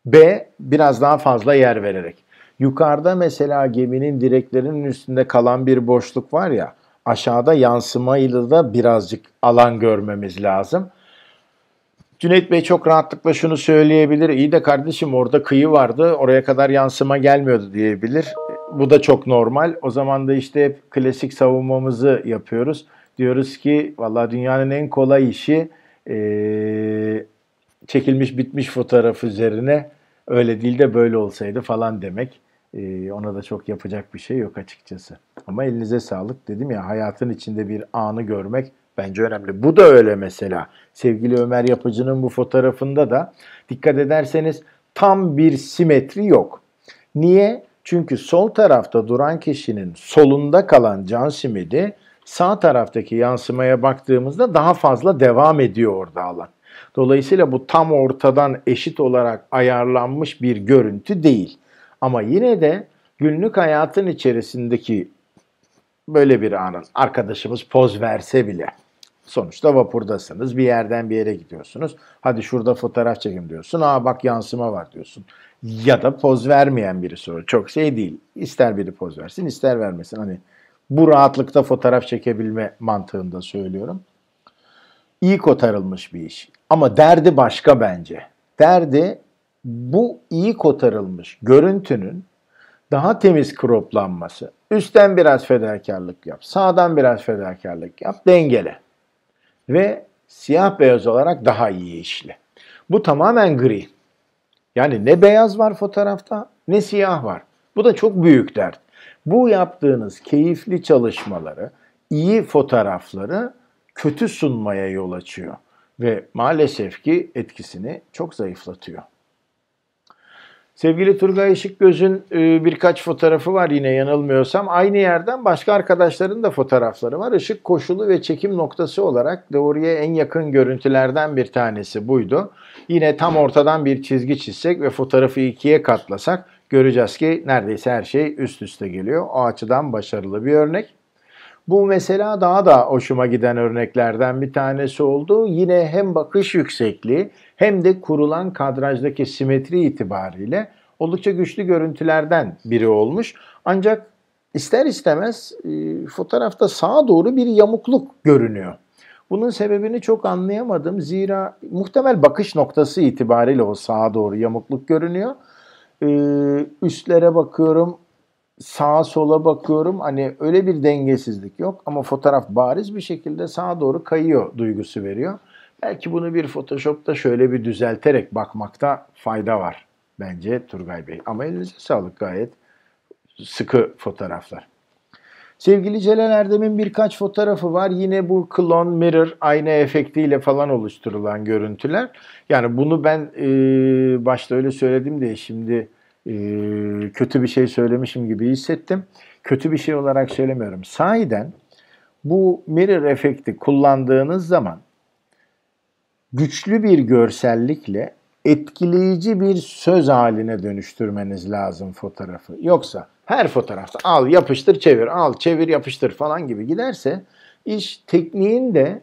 B. Biraz daha fazla yer vererek. Yukarıda mesela geminin direklerinin üstünde kalan bir boşluk var ya aşağıda yansımayla da birazcık alan görmemiz lazım. Cüneyt Bey çok rahatlıkla şunu söyleyebilir. İyi de kardeşim orada kıyı vardı. Oraya kadar yansıma gelmiyordu diyebilir. Bu da çok normal. O zaman da işte hep klasik savunmamızı yapıyoruz. Diyoruz ki valla dünyanın en kolay işi ee, çekilmiş bitmiş fotoğraf üzerine öyle değil de böyle olsaydı falan demek. Ee, ona da çok yapacak bir şey yok açıkçası. Ama elinize sağlık dedim ya hayatın içinde bir anı görmek bence önemli. Bu da öyle mesela. Sevgili Ömer Yapıcı'nın bu fotoğrafında da dikkat ederseniz tam bir simetri yok. Niye? Çünkü sol tarafta duran kişinin solunda kalan can simidi sağ taraftaki yansımaya baktığımızda daha fazla devam ediyor orada alan. Dolayısıyla bu tam ortadan eşit olarak ayarlanmış bir görüntü değil. Ama yine de günlük hayatın içerisindeki böyle bir anın arkadaşımız poz verse bile sonuçta vapurdasınız bir yerden bir yere gidiyorsunuz. Hadi şurada fotoğraf çekim diyorsun. Aa bak yansıma var diyorsun. Ya da poz vermeyen biri soru Çok şey değil. İster biri poz versin ister vermesin. Hani bu rahatlıkta fotoğraf çekebilme mantığında söylüyorum. İyi kotarılmış bir iş. Ama derdi başka bence. Derdi bu iyi kotarılmış görüntünün daha temiz kroplanması. Üstten biraz fedakarlık yap, sağdan biraz fedakarlık yap, dengele. Ve siyah beyaz olarak daha iyi işle. Bu tamamen gri. Yani ne beyaz var fotoğrafta ne siyah var. Bu da çok büyük dert. Bu yaptığınız keyifli çalışmaları, iyi fotoğrafları kötü sunmaya yol açıyor ve maalesef ki etkisini çok zayıflatıyor. Sevgili Turgay Işıkgöz'ün e, birkaç fotoğrafı var yine yanılmıyorsam. Aynı yerden başka arkadaşların da fotoğrafları var. Işık koşulu ve çekim noktası olarak doğruya en yakın görüntülerden bir tanesi buydu. Yine tam ortadan bir çizgi çizsek ve fotoğrafı ikiye katlasak göreceğiz ki neredeyse her şey üst üste geliyor. O açıdan başarılı bir örnek. Bu mesela daha da hoşuma giden örneklerden bir tanesi oldu. Yine hem bakış yüksekliği hem de kurulan kadrajdaki simetri itibariyle oldukça güçlü görüntülerden biri olmuş. Ancak ister istemez e, fotoğrafta sağa doğru bir yamukluk görünüyor. Bunun sebebini çok anlayamadım. Zira muhtemel bakış noktası itibariyle o sağa doğru yamukluk görünüyor. E, üstlere bakıyorum, sağa sola bakıyorum. Hani öyle bir dengesizlik yok ama fotoğraf bariz bir şekilde sağa doğru kayıyor duygusu veriyor. Belki bunu bir Photoshop'ta şöyle bir düzelterek bakmakta fayda var bence Turgay Bey. Ama elinize sağlık gayet sıkı fotoğraflar. Sevgili Celal Erdem'in birkaç fotoğrafı var. Yine bu klon mirror ayna efektiyle falan oluşturulan görüntüler. Yani bunu ben e, başta öyle söyledim de şimdi e, kötü bir şey söylemişim gibi hissettim. Kötü bir şey olarak söylemiyorum. Sahiden bu mirror efekti kullandığınız zaman güçlü bir görsellikle etkileyici bir söz haline dönüştürmeniz lazım fotoğrafı. Yoksa her fotoğrafta al yapıştır çevir, al çevir yapıştır falan gibi giderse iş tekniğin de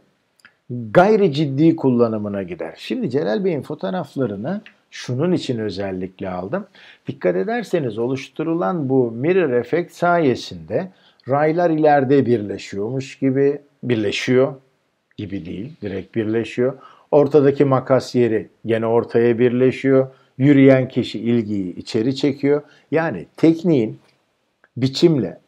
gayri ciddi kullanımına gider. Şimdi Celal Bey'in fotoğraflarını şunun için özellikle aldım. Dikkat ederseniz oluşturulan bu mirror efekt sayesinde raylar ileride birleşiyormuş gibi birleşiyor gibi değil direkt birleşiyor. Ortadaki makas yeri gene ortaya birleşiyor. Yürüyen kişi ilgiyi içeri çekiyor. Yani tekniğin biçimle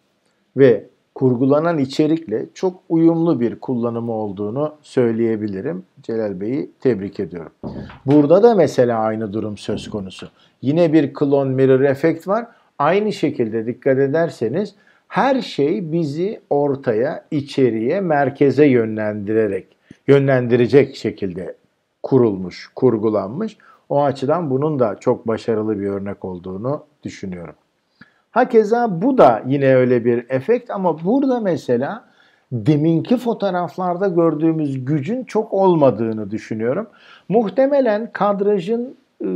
ve kurgulanan içerikle çok uyumlu bir kullanımı olduğunu söyleyebilirim. Celal Bey'i tebrik ediyorum. Burada da mesela aynı durum söz konusu. Yine bir klon mirror efekt var. Aynı şekilde dikkat ederseniz her şey bizi ortaya, içeriye, merkeze yönlendirerek yönlendirecek şekilde kurulmuş, kurgulanmış. O açıdan bunun da çok başarılı bir örnek olduğunu düşünüyorum. Hakeza bu da yine öyle bir efekt ama burada mesela deminki fotoğraflarda gördüğümüz gücün çok olmadığını düşünüyorum. Muhtemelen kadrajın e,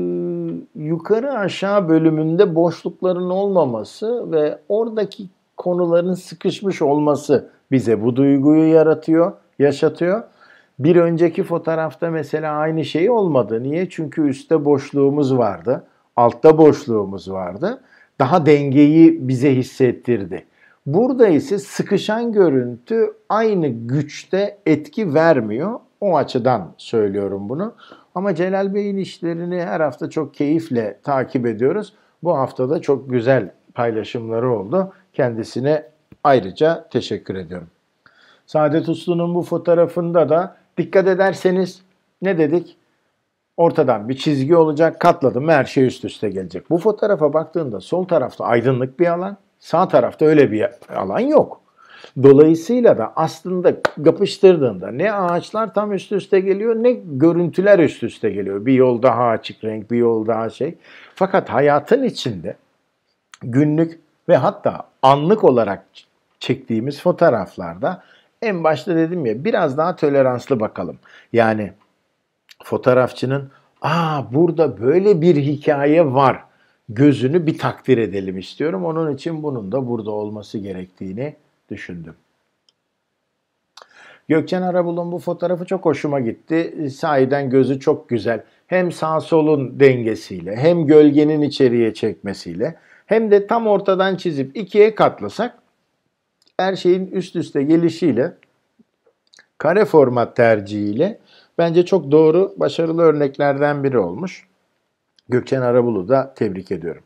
yukarı aşağı bölümünde boşlukların olmaması ve oradaki konuların sıkışmış olması bize bu duyguyu yaratıyor, yaşatıyor. Bir önceki fotoğrafta mesela aynı şey olmadı. Niye? Çünkü üstte boşluğumuz vardı. Altta boşluğumuz vardı. Daha dengeyi bize hissettirdi. Burada ise sıkışan görüntü aynı güçte etki vermiyor. O açıdan söylüyorum bunu. Ama Celal Bey'in işlerini her hafta çok keyifle takip ediyoruz. Bu haftada çok güzel paylaşımları oldu. Kendisine ayrıca teşekkür ediyorum. Saadet Uslu'nun bu fotoğrafında da Dikkat ederseniz ne dedik? Ortadan bir çizgi olacak. Katladım her şey üst üste gelecek. Bu fotoğrafa baktığında sol tarafta aydınlık bir alan. Sağ tarafta öyle bir alan yok. Dolayısıyla da aslında kapıştırdığında ne ağaçlar tam üst üste geliyor ne görüntüler üst üste geliyor. Bir yol daha açık renk, bir yol daha şey. Fakat hayatın içinde günlük ve hatta anlık olarak çektiğimiz fotoğraflarda en başta dedim ya biraz daha toleranslı bakalım. Yani fotoğrafçının aa burada böyle bir hikaye var gözünü bir takdir edelim istiyorum. Onun için bunun da burada olması gerektiğini düşündüm. Gökçen Arabul'un bu fotoğrafı çok hoşuma gitti. Sahiden gözü çok güzel. Hem sağ solun dengesiyle hem gölgenin içeriye çekmesiyle hem de tam ortadan çizip ikiye katlasak her şeyin üst üste gelişiyle kare format tercihiyle bence çok doğru, başarılı örneklerden biri olmuş. Gökçen Arabul'u da tebrik ediyorum.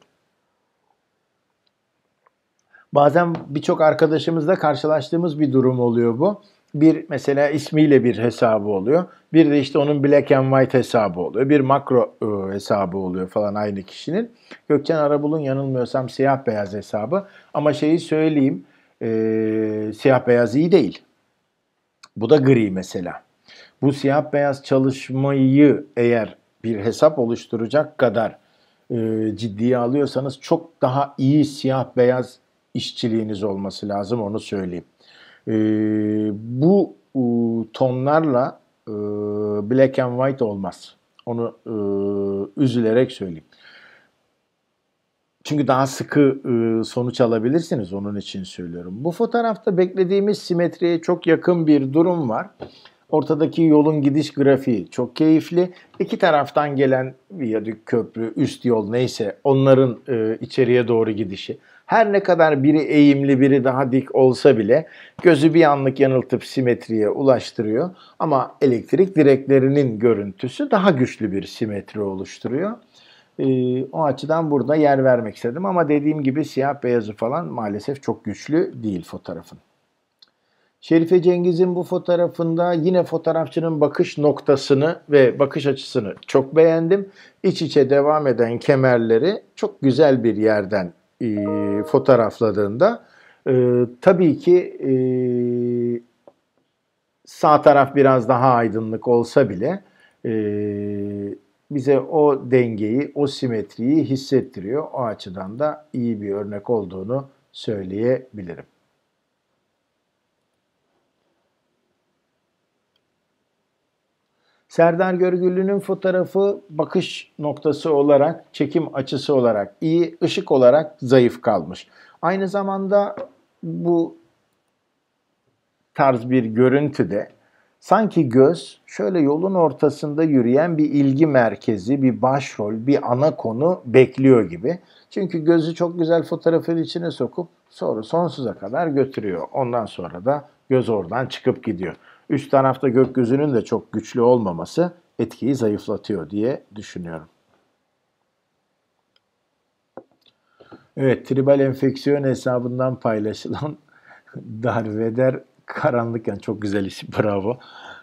Bazen birçok arkadaşımızla karşılaştığımız bir durum oluyor bu. Bir mesela ismiyle bir hesabı oluyor. Bir de işte onun black and white hesabı oluyor. Bir makro e, hesabı oluyor falan aynı kişinin. Gökçen Arabul'un yanılmıyorsam siyah beyaz hesabı. Ama şeyi söyleyeyim e, siyah beyaz iyi değil. Bu da gri mesela. Bu siyah beyaz çalışmayı eğer bir hesap oluşturacak kadar e, ciddiye alıyorsanız çok daha iyi siyah beyaz işçiliğiniz olması lazım onu söyleyeyim. E, bu e, tonlarla e, black and white olmaz. Onu e, üzülerek söyleyeyim. Çünkü daha sıkı sonuç alabilirsiniz onun için söylüyorum. Bu fotoğrafta beklediğimiz simetriye çok yakın bir durum var. Ortadaki yolun gidiş grafiği çok keyifli. İki taraftan gelen viyadük, köprü, üst yol neyse onların içeriye doğru gidişi. Her ne kadar biri eğimli biri daha dik olsa bile gözü bir anlık yanıltıp simetriye ulaştırıyor. Ama elektrik direklerinin görüntüsü daha güçlü bir simetri oluşturuyor. Ee, o açıdan burada yer vermek istedim ama dediğim gibi siyah beyazı falan maalesef çok güçlü değil fotoğrafın. Şerife Cengiz'in bu fotoğrafında yine fotoğrafçının bakış noktasını ve bakış açısını çok beğendim. İç içe devam eden kemerleri çok güzel bir yerden e, fotoğrafladığında e, tabii ki e, sağ taraf biraz daha aydınlık olsa bile e, bize o dengeyi, o simetriyi hissettiriyor. O açıdan da iyi bir örnek olduğunu söyleyebilirim. Serdar Görgüllü'nün fotoğrafı bakış noktası olarak, çekim açısı olarak iyi, ışık olarak zayıf kalmış. Aynı zamanda bu tarz bir görüntü de. Sanki göz şöyle yolun ortasında yürüyen bir ilgi merkezi, bir başrol, bir ana konu bekliyor gibi. Çünkü gözü çok güzel fotoğrafın içine sokup sonra sonsuza kadar götürüyor. Ondan sonra da göz oradan çıkıp gidiyor. Üst tarafta gökyüzünün de çok güçlü olmaması etkiyi zayıflatıyor diye düşünüyorum. Evet, tribal enfeksiyon hesabından paylaşılan Darveder Karanlık yani çok güzel isim bravo.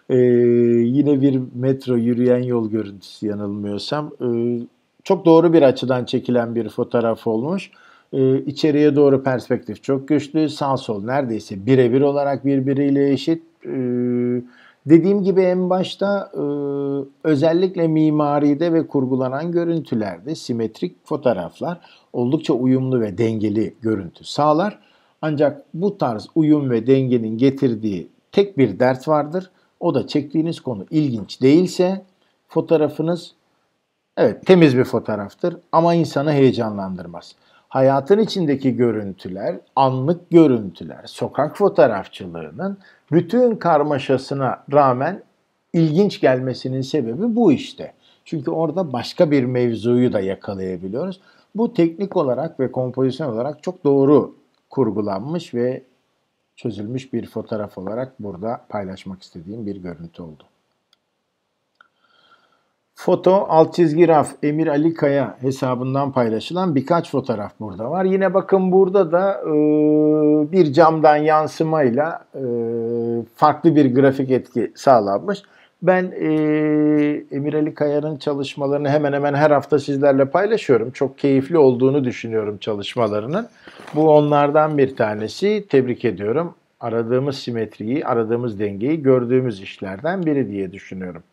Ee, yine bir metro yürüyen yol görüntüsü yanılmıyorsam. Ee, çok doğru bir açıdan çekilen bir fotoğraf olmuş. Ee, içeriye doğru perspektif çok güçlü. Sağ sol neredeyse birebir olarak birbiriyle eşit. Ee, dediğim gibi en başta e, özellikle mimaride ve kurgulanan görüntülerde simetrik fotoğraflar oldukça uyumlu ve dengeli görüntü sağlar ancak bu tarz uyum ve dengenin getirdiği tek bir dert vardır. O da çektiğiniz konu ilginç değilse fotoğrafınız evet temiz bir fotoğraftır ama insanı heyecanlandırmaz. Hayatın içindeki görüntüler, anlık görüntüler, sokak fotoğrafçılığının bütün karmaşasına rağmen ilginç gelmesinin sebebi bu işte. Çünkü orada başka bir mevzuyu da yakalayabiliyoruz. Bu teknik olarak ve kompozisyon olarak çok doğru kurgulanmış ve çözülmüş bir fotoğraf olarak burada paylaşmak istediğim bir görüntü oldu. Foto alt çizgi raf Emir Ali Kaya hesabından paylaşılan birkaç fotoğraf burada var. Yine bakın burada da e, bir camdan yansımayla e, farklı bir grafik etki sağlanmış. Ben e, Emir Ali Kaya'nın çalışmalarını hemen hemen her hafta sizlerle paylaşıyorum. Çok keyifli olduğunu düşünüyorum çalışmalarının. Bu onlardan bir tanesi. Tebrik ediyorum. Aradığımız simetriyi, aradığımız dengeyi gördüğümüz işlerden biri diye düşünüyorum.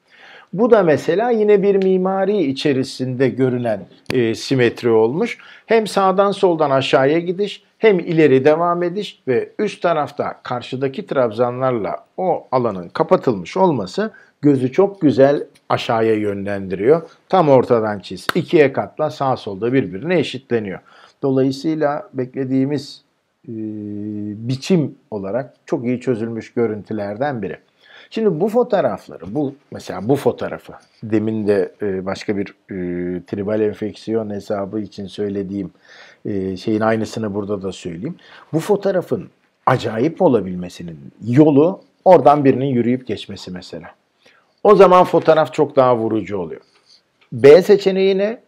Bu da mesela yine bir mimari içerisinde görünen e, simetri olmuş. Hem sağdan soldan aşağıya gidiş hem ileri devam ediş ve üst tarafta karşıdaki trabzanlarla o alanın kapatılmış olması gözü çok güzel aşağıya yönlendiriyor. Tam ortadan çiz. ikiye katla sağ solda birbirine eşitleniyor. Dolayısıyla beklediğimiz e, biçim olarak çok iyi çözülmüş görüntülerden biri. Şimdi bu fotoğrafları, bu mesela bu fotoğrafı demin de e, başka bir e, tribal enfeksiyon hesabı için söylediğim ee, şeyin aynısını burada da söyleyeyim. Bu fotoğrafın acayip olabilmesinin yolu oradan birinin yürüyüp geçmesi mesela. O zaman fotoğraf çok daha vurucu oluyor. B seçeneği ne?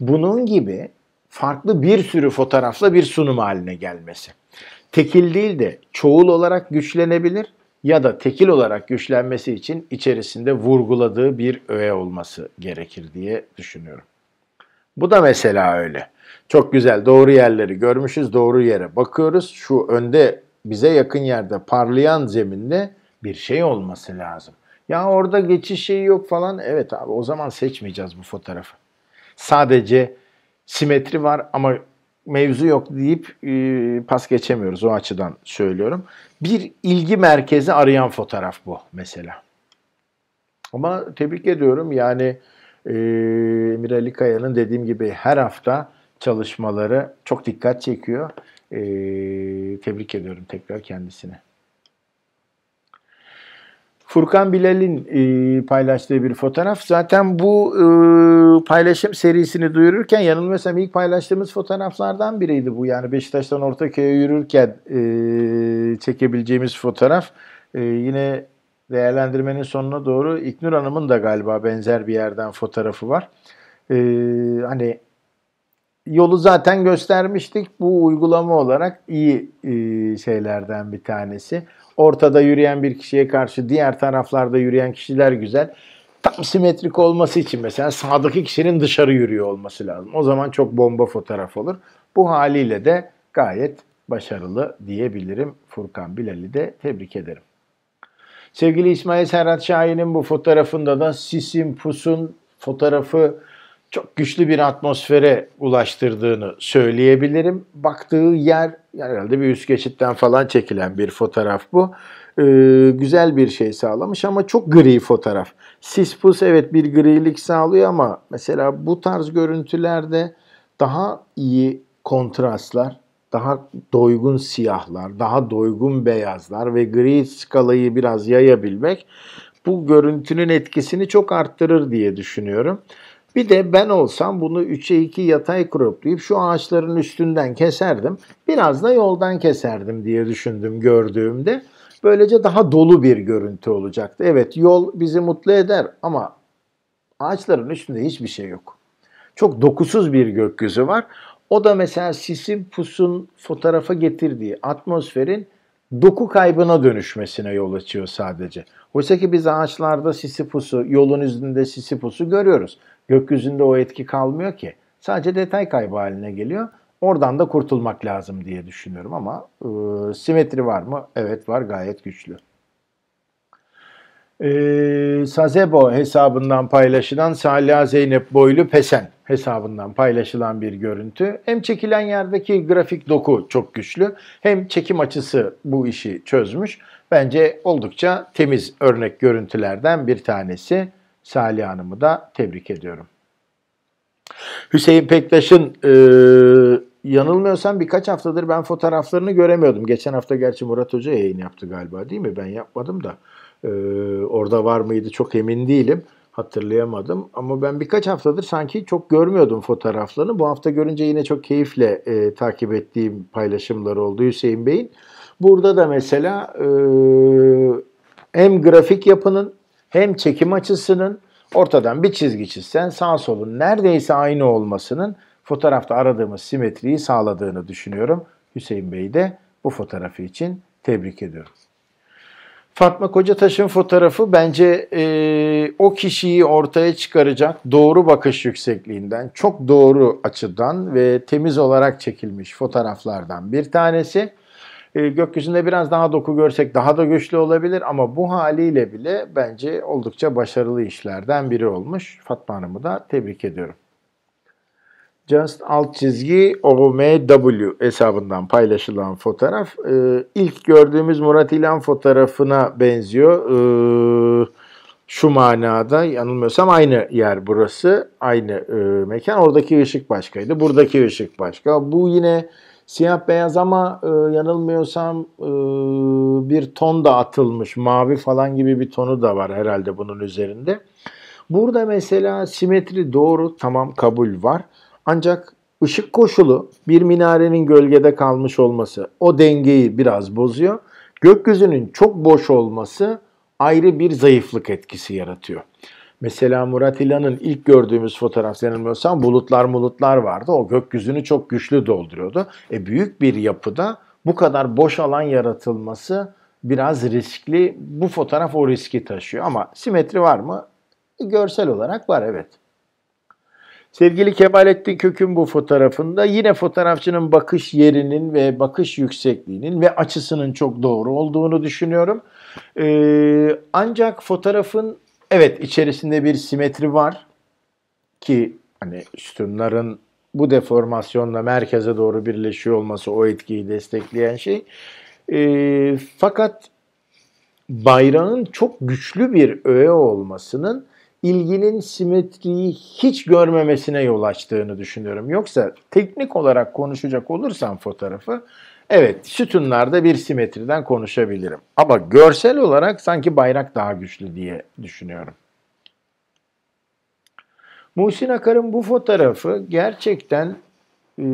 Bunun gibi farklı bir sürü fotoğrafla bir sunum haline gelmesi. Tekil değil de çoğul olarak güçlenebilir ya da tekil olarak güçlenmesi için içerisinde vurguladığı bir öğe olması gerekir diye düşünüyorum. Bu da mesela öyle. Çok güzel doğru yerleri görmüşüz, doğru yere bakıyoruz. Şu önde bize yakın yerde parlayan zeminde bir şey olması lazım. Ya orada geçiş şeyi yok falan. Evet abi o zaman seçmeyeceğiz bu fotoğrafı. Sadece simetri var ama mevzu yok deyip e, pas geçemiyoruz o açıdan söylüyorum. Bir ilgi merkezi arayan fotoğraf bu mesela. Ama tebrik ediyorum yani e, Emir Ali Kaya'nın dediğim gibi her hafta çalışmaları çok dikkat çekiyor. E, tebrik ediyorum tekrar kendisine. Furkan Bilal'in e, paylaştığı bir fotoğraf. Zaten bu e, paylaşım serisini duyururken yanılmıyorsam ilk paylaştığımız fotoğraflardan biriydi bu. Yani Beşiktaş'tan Ortaköy'e yürürken e, çekebileceğimiz fotoğraf. E, yine değerlendirmenin sonuna doğru İknur Hanım'ın da galiba benzer bir yerden fotoğrafı var. E, hani Yolu zaten göstermiştik. Bu uygulama olarak iyi e, şeylerden bir tanesi. Ortada yürüyen bir kişiye karşı diğer taraflarda yürüyen kişiler güzel. Tam simetrik olması için mesela sağdaki kişinin dışarı yürüyor olması lazım. O zaman çok bomba fotoğraf olur. Bu haliyle de gayet başarılı diyebilirim. Furkan Bilal'i de tebrik ederim. Sevgili İsmail Serhat Şahin'in bu fotoğrafında da sisin pusun fotoğrafı çok güçlü bir atmosfere ulaştırdığını söyleyebilirim. Baktığı yer herhalde bir üst geçitten falan çekilen bir fotoğraf bu. Ee, güzel bir şey sağlamış ama çok gri fotoğraf. Sis pus evet bir grilik sağlıyor ama mesela bu tarz görüntülerde daha iyi kontrastlar, daha doygun siyahlar, daha doygun beyazlar ve gri skalayı biraz yayabilmek bu görüntünün etkisini çok arttırır diye düşünüyorum. Bir de ben olsam bunu 3'e 2 yatay kroplayıp şu ağaçların üstünden keserdim. Biraz da yoldan keserdim diye düşündüm gördüğümde. Böylece daha dolu bir görüntü olacaktı. Evet yol bizi mutlu eder ama ağaçların üstünde hiçbir şey yok. Çok dokusuz bir gökyüzü var. O da mesela sisin pusun fotoğrafa getirdiği atmosferin doku kaybına dönüşmesine yol açıyor sadece. Oysa ki biz ağaçlarda sisi pusu, yolun üzerinde sisi pusu görüyoruz. Gökyüzünde o etki kalmıyor ki. Sadece detay kaybı haline geliyor. Oradan da kurtulmak lazım diye düşünüyorum ama e, simetri var mı? Evet var gayet güçlü. E, Sazebo hesabından paylaşılan Salih Zeynep Boylu Pesen hesabından paylaşılan bir görüntü. Hem çekilen yerdeki grafik doku çok güçlü hem çekim açısı bu işi çözmüş. Bence oldukça temiz örnek görüntülerden bir tanesi. Salih Hanım'ı da tebrik ediyorum. Hüseyin Pektaş'ın e, yanılmıyorsam birkaç haftadır ben fotoğraflarını göremiyordum. Geçen hafta gerçi Murat Hoca yayın yaptı galiba değil mi? Ben yapmadım da. E, orada var mıydı çok emin değilim. Hatırlayamadım ama ben birkaç haftadır sanki çok görmüyordum fotoğraflarını. Bu hafta görünce yine çok keyifle e, takip ettiğim paylaşımlar oldu Hüseyin Bey'in. Burada da mesela e, hem grafik yapının hem çekim açısının ortadan bir çizgi çizsen sağ solun neredeyse aynı olmasının fotoğrafta aradığımız simetriyi sağladığını düşünüyorum. Hüseyin Bey'i de bu fotoğrafı için tebrik ediyorum. Fatma Kocataş'ın fotoğrafı bence e, o kişiyi ortaya çıkaracak doğru bakış yüksekliğinden, çok doğru açıdan ve temiz olarak çekilmiş fotoğraflardan bir tanesi. E, gökyüzünde biraz daha doku görsek daha da güçlü olabilir ama bu haliyle bile bence oldukça başarılı işlerden biri olmuş. Fatma Hanım'ı da tebrik ediyorum. Just alt çizgi OMW hesabından paylaşılan fotoğraf. Ee, ilk gördüğümüz Murat İlhan fotoğrafına benziyor. Ee, şu manada yanılmıyorsam aynı yer burası. Aynı e, mekan. Oradaki ışık başkaydı. Buradaki ışık başka. Bu yine Siyah beyaz ama e, yanılmıyorsam e, bir ton da atılmış. Mavi falan gibi bir tonu da var herhalde bunun üzerinde. Burada mesela simetri doğru tamam kabul var. Ancak ışık koşulu bir minarenin gölgede kalmış olması o dengeyi biraz bozuyor. Gökyüzünün çok boş olması ayrı bir zayıflık etkisi yaratıyor. Mesela Murat İlan'ın ilk gördüğümüz fotoğraf yanılmıyorsam bulutlar bulutlar vardı. O gökyüzünü çok güçlü dolduruyordu. E büyük bir yapıda bu kadar boş alan yaratılması biraz riskli. Bu fotoğraf o riski taşıyor ama simetri var mı? E, görsel olarak var evet. Sevgili Kemalettin Kök'ün bu fotoğrafında yine fotoğrafçının bakış yerinin ve bakış yüksekliğinin ve açısının çok doğru olduğunu düşünüyorum. Ee, ancak fotoğrafın Evet içerisinde bir simetri var ki hani sütunların bu deformasyonla merkeze doğru birleşiyor olması o etkiyi destekleyen şey. E, fakat bayrağın çok güçlü bir öğe olmasının ilginin simetriyi hiç görmemesine yol açtığını düşünüyorum. Yoksa teknik olarak konuşacak olursam fotoğrafı Evet, sütunlarda bir simetriden konuşabilirim. Ama görsel olarak sanki bayrak daha güçlü diye düşünüyorum. Muhsin Akar'ın bu fotoğrafı gerçekten e,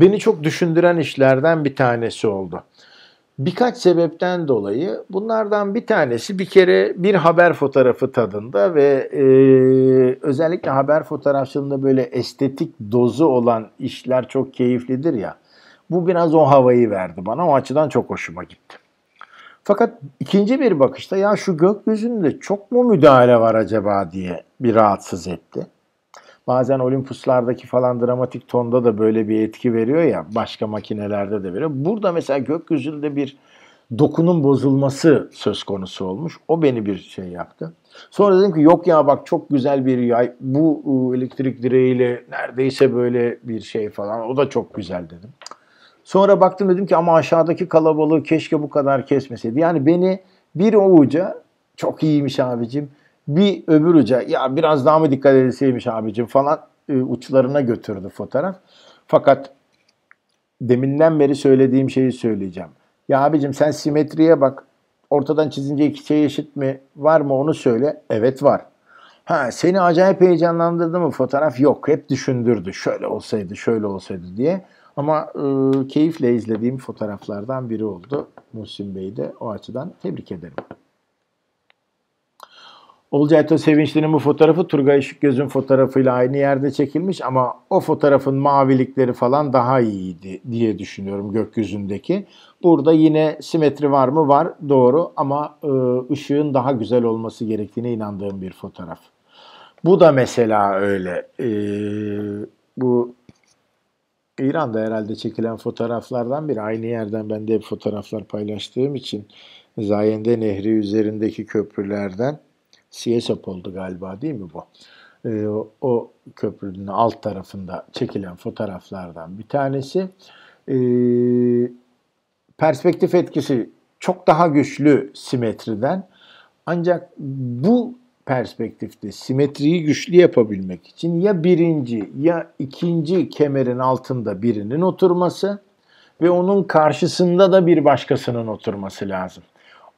beni çok düşündüren işlerden bir tanesi oldu. Birkaç sebepten dolayı bunlardan bir tanesi bir kere bir haber fotoğrafı tadında ve e, özellikle haber fotoğrafçılığında böyle estetik dozu olan işler çok keyiflidir ya. Bu biraz o havayı verdi bana. O açıdan çok hoşuma gitti. Fakat ikinci bir bakışta ya şu gökyüzünde çok mu müdahale var acaba diye bir rahatsız etti. Bazen Olympus'lardaki falan dramatik tonda da böyle bir etki veriyor ya başka makinelerde de veriyor. Burada mesela gökyüzünde bir dokunun bozulması söz konusu olmuş. O beni bir şey yaptı. Sonra dedim ki yok ya bak çok güzel bir yay. Bu ıı, elektrik direğiyle neredeyse böyle bir şey falan. O da çok güzel dedim. Sonra baktım dedim ki ama aşağıdaki kalabalığı keşke bu kadar kesmeseydi. Yani beni bir o uca çok iyiymiş abicim. Bir öbür uca ya biraz daha mı dikkat edilseymiş abicim falan e, uçlarına götürdü fotoğraf. Fakat deminden beri söylediğim şeyi söyleyeceğim. Ya abicim sen simetriye bak. Ortadan çizince iki şey eşit mi? Var mı onu söyle. Evet var. Ha seni acayip heyecanlandırdı mı fotoğraf? Yok. Hep düşündürdü. Şöyle olsaydı, şöyle olsaydı diye. Ama e, keyifle izlediğim fotoğraflardan biri oldu. Muhsin Bey'i de o açıdan tebrik ederim. Olcay Sevinçli'nin bu fotoğrafı Turgay Işıkgöz'ün fotoğrafıyla aynı yerde çekilmiş ama o fotoğrafın mavilikleri falan daha iyiydi diye düşünüyorum gökyüzündeki. Burada yine simetri var mı? Var doğru ama ıı, ışığın daha güzel olması gerektiğine inandığım bir fotoğraf. Bu da mesela öyle. Ee, bu İran'da herhalde çekilen fotoğraflardan biri. Aynı yerden ben de fotoğraflar paylaştığım için Zayende Nehri üzerindeki köprülerden Siyesop oldu galiba değil mi bu? Ee, o köprünün alt tarafında çekilen fotoğraflardan bir tanesi. Ee, perspektif etkisi çok daha güçlü simetriden. Ancak bu perspektifte simetriyi güçlü yapabilmek için ya birinci ya ikinci kemerin altında birinin oturması ve onun karşısında da bir başkasının oturması lazım.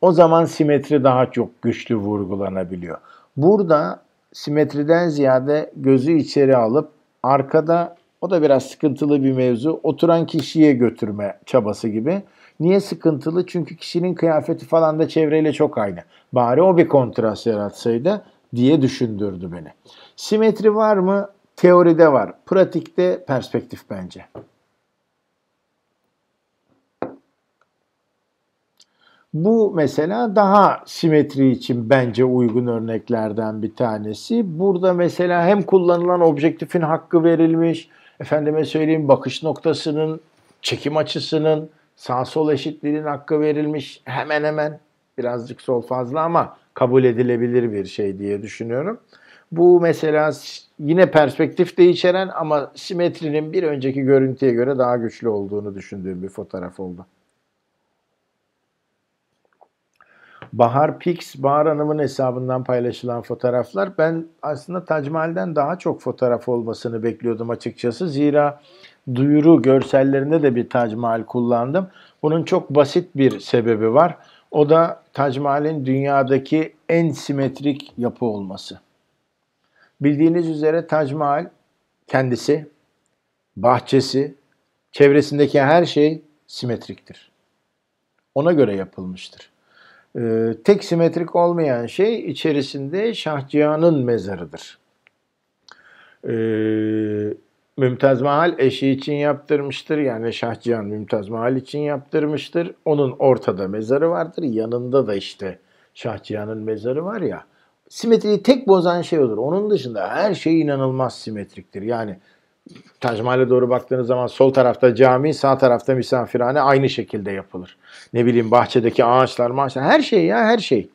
O zaman simetri daha çok güçlü vurgulanabiliyor. Burada simetriden ziyade gözü içeri alıp arkada o da biraz sıkıntılı bir mevzu oturan kişiye götürme çabası gibi Niye sıkıntılı? Çünkü kişinin kıyafeti falan da çevreyle çok aynı. Bari o bir kontrast yaratsaydı diye düşündürdü beni. Simetri var mı? Teoride var. Pratikte perspektif bence. Bu mesela daha simetri için bence uygun örneklerden bir tanesi. Burada mesela hem kullanılan objektifin hakkı verilmiş, efendime söyleyeyim bakış noktasının, çekim açısının, Sağ sol eşitliğinin hakkı verilmiş hemen hemen birazcık sol fazla ama kabul edilebilir bir şey diye düşünüyorum. Bu mesela yine perspektif de içeren ama simetrinin bir önceki görüntüye göre daha güçlü olduğunu düşündüğüm bir fotoğraf oldu. Bahar Pix, Bahar Hanım'ın hesabından paylaşılan fotoğraflar. Ben aslında Tac daha çok fotoğraf olmasını bekliyordum açıkçası. Zira duyuru görsellerinde de bir Tac Mahal kullandım. Bunun çok basit bir sebebi var. O da Tac Mahal'in dünyadaki en simetrik yapı olması. Bildiğiniz üzere Tac Mahal kendisi, bahçesi, çevresindeki her şey simetriktir. Ona göre yapılmıştır. Ee, tek simetrik olmayan şey içerisinde Şah Cihan'ın mezarıdır. Ee, Mümtaz Mahal eşi için yaptırmıştır. Yani Şah Cihan Mümtaz Mahal için yaptırmıştır. Onun ortada mezarı vardır. Yanında da işte Şah Cihan'ın mezarı var ya. Simetriyi tek bozan şey olur. Onun dışında her şey inanılmaz simetriktir. Yani Taj Mahal'e doğru baktığınız zaman sol tarafta cami, sağ tarafta misafirhane aynı şekilde yapılır. Ne bileyim bahçedeki ağaçlar, maaşlar her şey ya her şey.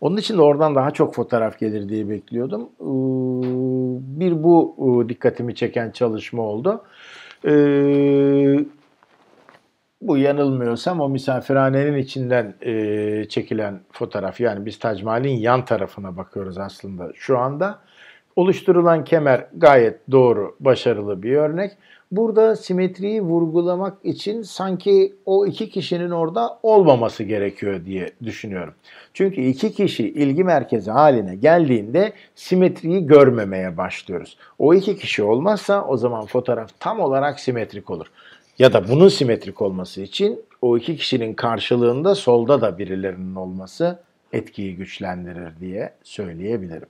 Onun için de oradan daha çok fotoğraf gelir diye bekliyordum. Ee, bir bu e, dikkatimi çeken çalışma oldu. Ee, bu yanılmıyorsam o misafirhanenin içinden e, çekilen fotoğraf. Yani biz Tac Mahal'in yan tarafına bakıyoruz aslında şu anda. Oluşturulan kemer gayet doğru, başarılı bir örnek burada simetriyi vurgulamak için sanki o iki kişinin orada olmaması gerekiyor diye düşünüyorum. Çünkü iki kişi ilgi merkezi haline geldiğinde simetriyi görmemeye başlıyoruz. O iki kişi olmazsa o zaman fotoğraf tam olarak simetrik olur. Ya da bunun simetrik olması için o iki kişinin karşılığında solda da birilerinin olması etkiyi güçlendirir diye söyleyebilirim.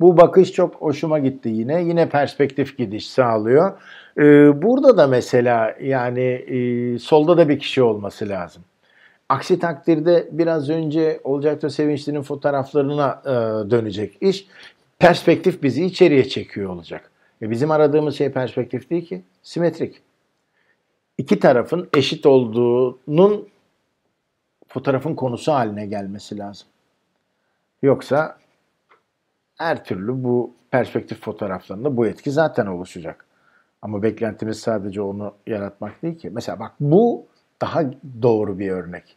Bu bakış çok hoşuma gitti yine. Yine perspektif gidiş sağlıyor. Ee, burada da mesela yani e, solda da bir kişi olması lazım. Aksi takdirde biraz önce Olcayto Sevinçli'nin fotoğraflarına e, dönecek iş. Perspektif bizi içeriye çekiyor olacak. E bizim aradığımız şey perspektif değil ki, simetrik. İki tarafın eşit olduğunun fotoğrafın konusu haline gelmesi lazım. Yoksa her türlü bu perspektif fotoğraflarında bu etki zaten oluşacak. Ama beklentimiz sadece onu yaratmak değil ki. Mesela bak bu daha doğru bir örnek.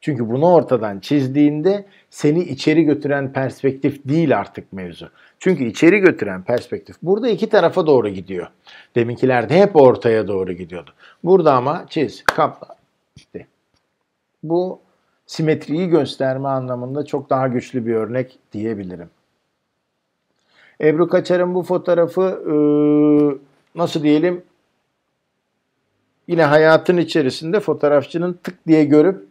Çünkü bunu ortadan çizdiğinde seni içeri götüren perspektif değil artık mevzu. Çünkü içeri götüren perspektif burada iki tarafa doğru gidiyor. Deminkilerde hep ortaya doğru gidiyordu. Burada ama çiz, kapla. Gitti. Bu simetriyi gösterme anlamında çok daha güçlü bir örnek diyebilirim. Ebru Kaçar'ın bu fotoğrafı e, nasıl diyelim yine hayatın içerisinde fotoğrafçının tık diye görüp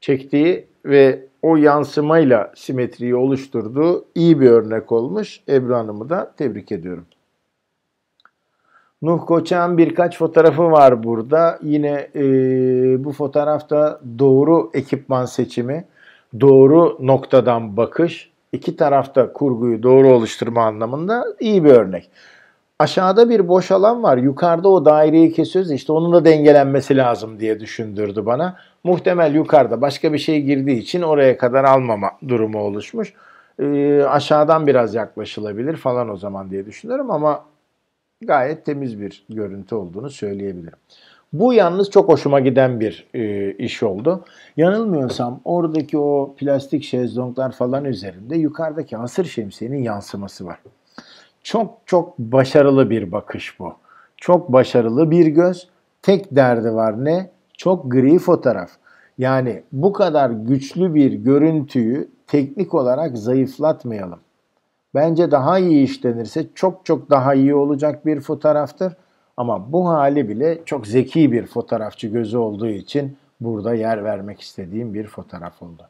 çektiği ve o yansımayla simetriyi oluşturduğu iyi bir örnek olmuş. Ebru Hanım'ı da tebrik ediyorum. Nuh Koçan birkaç fotoğrafı var burada. Yine e, bu fotoğrafta doğru ekipman seçimi, doğru noktadan bakış, iki tarafta kurguyu doğru oluşturma anlamında iyi bir örnek. Aşağıda bir boş alan var. Yukarıda o daireyi kesiyoruz. İşte onun da dengelenmesi lazım diye düşündürdü bana. Muhtemel yukarıda başka bir şey girdiği için oraya kadar almama durumu oluşmuş. E, aşağıdan biraz yaklaşılabilir falan o zaman diye düşünüyorum ama gayet temiz bir görüntü olduğunu söyleyebilirim. Bu yalnız çok hoşuma giden bir e, iş oldu. Yanılmıyorsam oradaki o plastik şezlonglar falan üzerinde yukarıdaki asır şemsiyenin yansıması var. Çok çok başarılı bir bakış bu. Çok başarılı bir göz. Tek derdi var ne? Çok gri fotoğraf. Yani bu kadar güçlü bir görüntüyü teknik olarak zayıflatmayalım. Bence daha iyi işlenirse çok çok daha iyi olacak bir fotoğraftır. Ama bu hali bile çok zeki bir fotoğrafçı gözü olduğu için burada yer vermek istediğim bir fotoğraf oldu.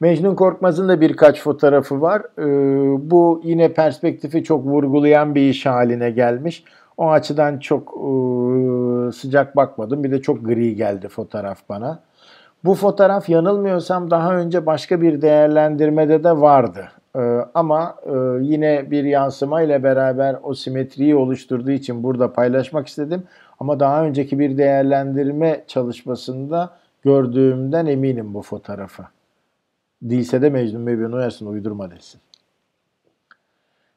Mecnun Korkmaz'ın da birkaç fotoğrafı var. Ee, bu yine perspektifi çok vurgulayan bir iş haline gelmiş. O açıdan çok e, sıcak bakmadım. Bir de çok gri geldi fotoğraf bana. Bu fotoğraf yanılmıyorsam daha önce başka bir değerlendirmede de vardı. Ee, ama e, yine bir yansıma ile beraber o simetriyi oluşturduğu için burada paylaşmak istedim. Ama daha önceki bir değerlendirme çalışmasında gördüğümden eminim bu fotoğrafı. Değilse de Mecnun Mevbin Uyasın uydurma desin.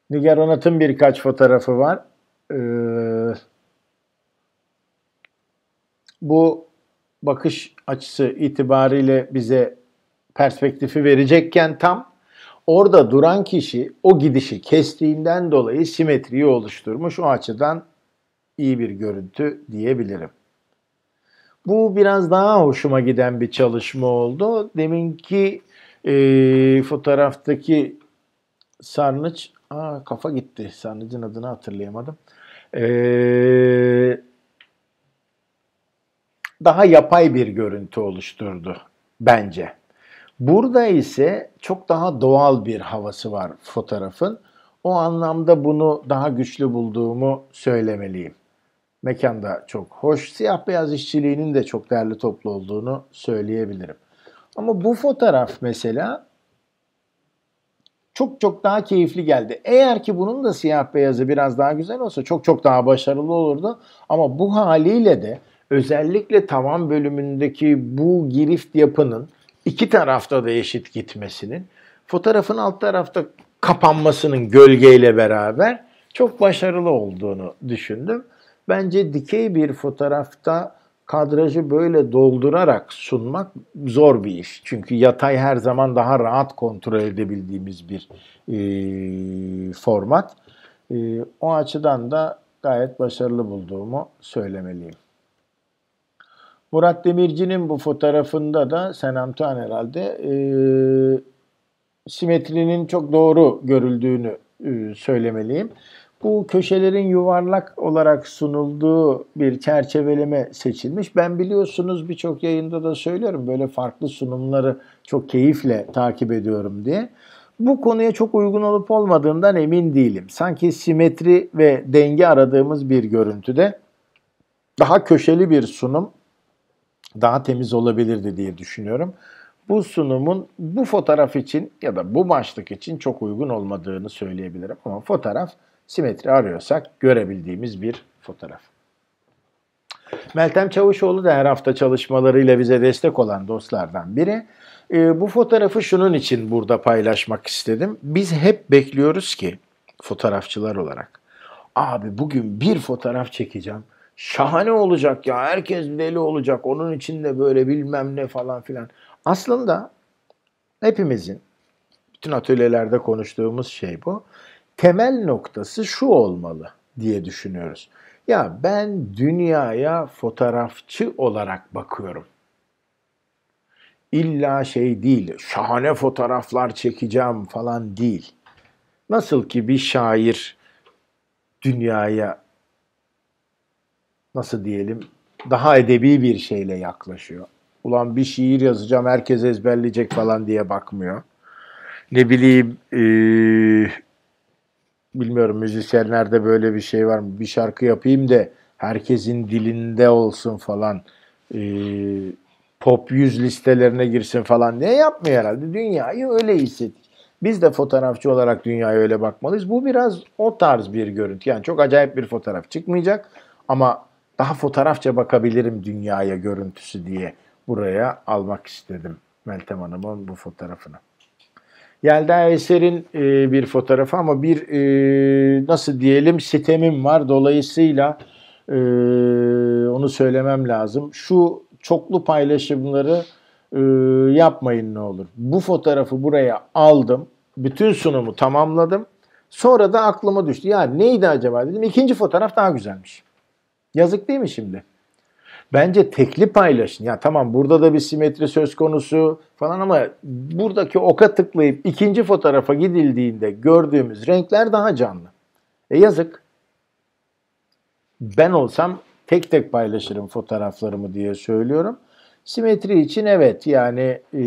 Nigar Onat'ın birkaç fotoğrafı var. Ee, bu bakış açısı itibariyle bize perspektifi verecekken tam orada duran kişi o gidişi kestiğinden dolayı simetriyi oluşturmuş. O açıdan iyi bir görüntü diyebilirim. Bu biraz daha hoşuma giden bir çalışma oldu. Deminki e, fotoğraftaki sarnıç, aa, kafa gitti sarnıcın adını hatırlayamadım. Eee daha yapay bir görüntü oluşturdu bence. Burada ise çok daha doğal bir havası var fotoğrafın. O anlamda bunu daha güçlü bulduğumu söylemeliyim. Mekan da çok hoş. Siyah beyaz işçiliğinin de çok değerli toplu olduğunu söyleyebilirim. Ama bu fotoğraf mesela çok çok daha keyifli geldi. Eğer ki bunun da siyah beyazı biraz daha güzel olsa çok çok daha başarılı olurdu. Ama bu haliyle de özellikle tavan bölümündeki bu girift yapının iki tarafta da eşit gitmesinin fotoğrafın alt tarafta kapanmasının gölgeyle beraber çok başarılı olduğunu düşündüm. Bence dikey bir fotoğrafta kadrajı böyle doldurarak sunmak zor bir iş. Çünkü yatay her zaman daha rahat kontrol edebildiğimiz bir e, format. E, o açıdan da gayet başarılı bulduğumu söylemeliyim. Murat Demirci'nin bu fotoğrafında da Sen Antuan herhalde e, simetrinin çok doğru görüldüğünü e, söylemeliyim. Bu köşelerin yuvarlak olarak sunulduğu bir çerçeveleme seçilmiş. Ben biliyorsunuz birçok yayında da söylüyorum böyle farklı sunumları çok keyifle takip ediyorum diye. Bu konuya çok uygun olup olmadığından emin değilim. Sanki simetri ve denge aradığımız bir görüntüde daha köşeli bir sunum daha temiz olabilirdi diye düşünüyorum. Bu sunumun bu fotoğraf için ya da bu başlık için çok uygun olmadığını söyleyebilirim. Ama fotoğraf simetri arıyorsak görebildiğimiz bir fotoğraf. Meltem Çavuşoğlu da her hafta çalışmalarıyla bize destek olan dostlardan biri. E, bu fotoğrafı şunun için burada paylaşmak istedim. Biz hep bekliyoruz ki fotoğrafçılar olarak. Abi bugün bir fotoğraf çekeceğim şahane olacak ya herkes deli olacak onun için de böyle bilmem ne falan filan. Aslında hepimizin bütün atölyelerde konuştuğumuz şey bu. Temel noktası şu olmalı diye düşünüyoruz. Ya ben dünyaya fotoğrafçı olarak bakıyorum. İlla şey değil, şahane fotoğraflar çekeceğim falan değil. Nasıl ki bir şair dünyaya nasıl diyelim daha edebi bir şeyle yaklaşıyor. Ulan bir şiir yazacağım herkes ezberleyecek falan diye bakmıyor. Ne bileyim ee, bilmiyorum müzisyenlerde böyle bir şey var mı? Bir şarkı yapayım da herkesin dilinde olsun falan. Ee, pop yüz listelerine girsin falan. Ne yapmıyor herhalde? Dünyayı öyle hissettik. Biz de fotoğrafçı olarak dünyaya öyle bakmalıyız. Bu biraz o tarz bir görüntü. Yani çok acayip bir fotoğraf çıkmayacak ama daha fotoğrafça bakabilirim dünyaya görüntüsü diye buraya almak istedim Meltem Hanım'ın bu fotoğrafını. Yelda Eser'in e, bir fotoğrafı ama bir e, nasıl diyelim sitemim var. Dolayısıyla e, onu söylemem lazım. Şu çoklu paylaşımları e, yapmayın ne olur. Bu fotoğrafı buraya aldım. Bütün sunumu tamamladım. Sonra da aklıma düştü. Ya neydi acaba dedim. İkinci fotoğraf daha güzelmiş. Yazık değil mi şimdi? Bence tekli paylaşın. Ya tamam burada da bir simetri söz konusu falan ama buradaki oka tıklayıp ikinci fotoğrafa gidildiğinde gördüğümüz renkler daha canlı. E yazık. Ben olsam tek tek paylaşırım fotoğraflarımı diye söylüyorum. Simetri için evet yani e,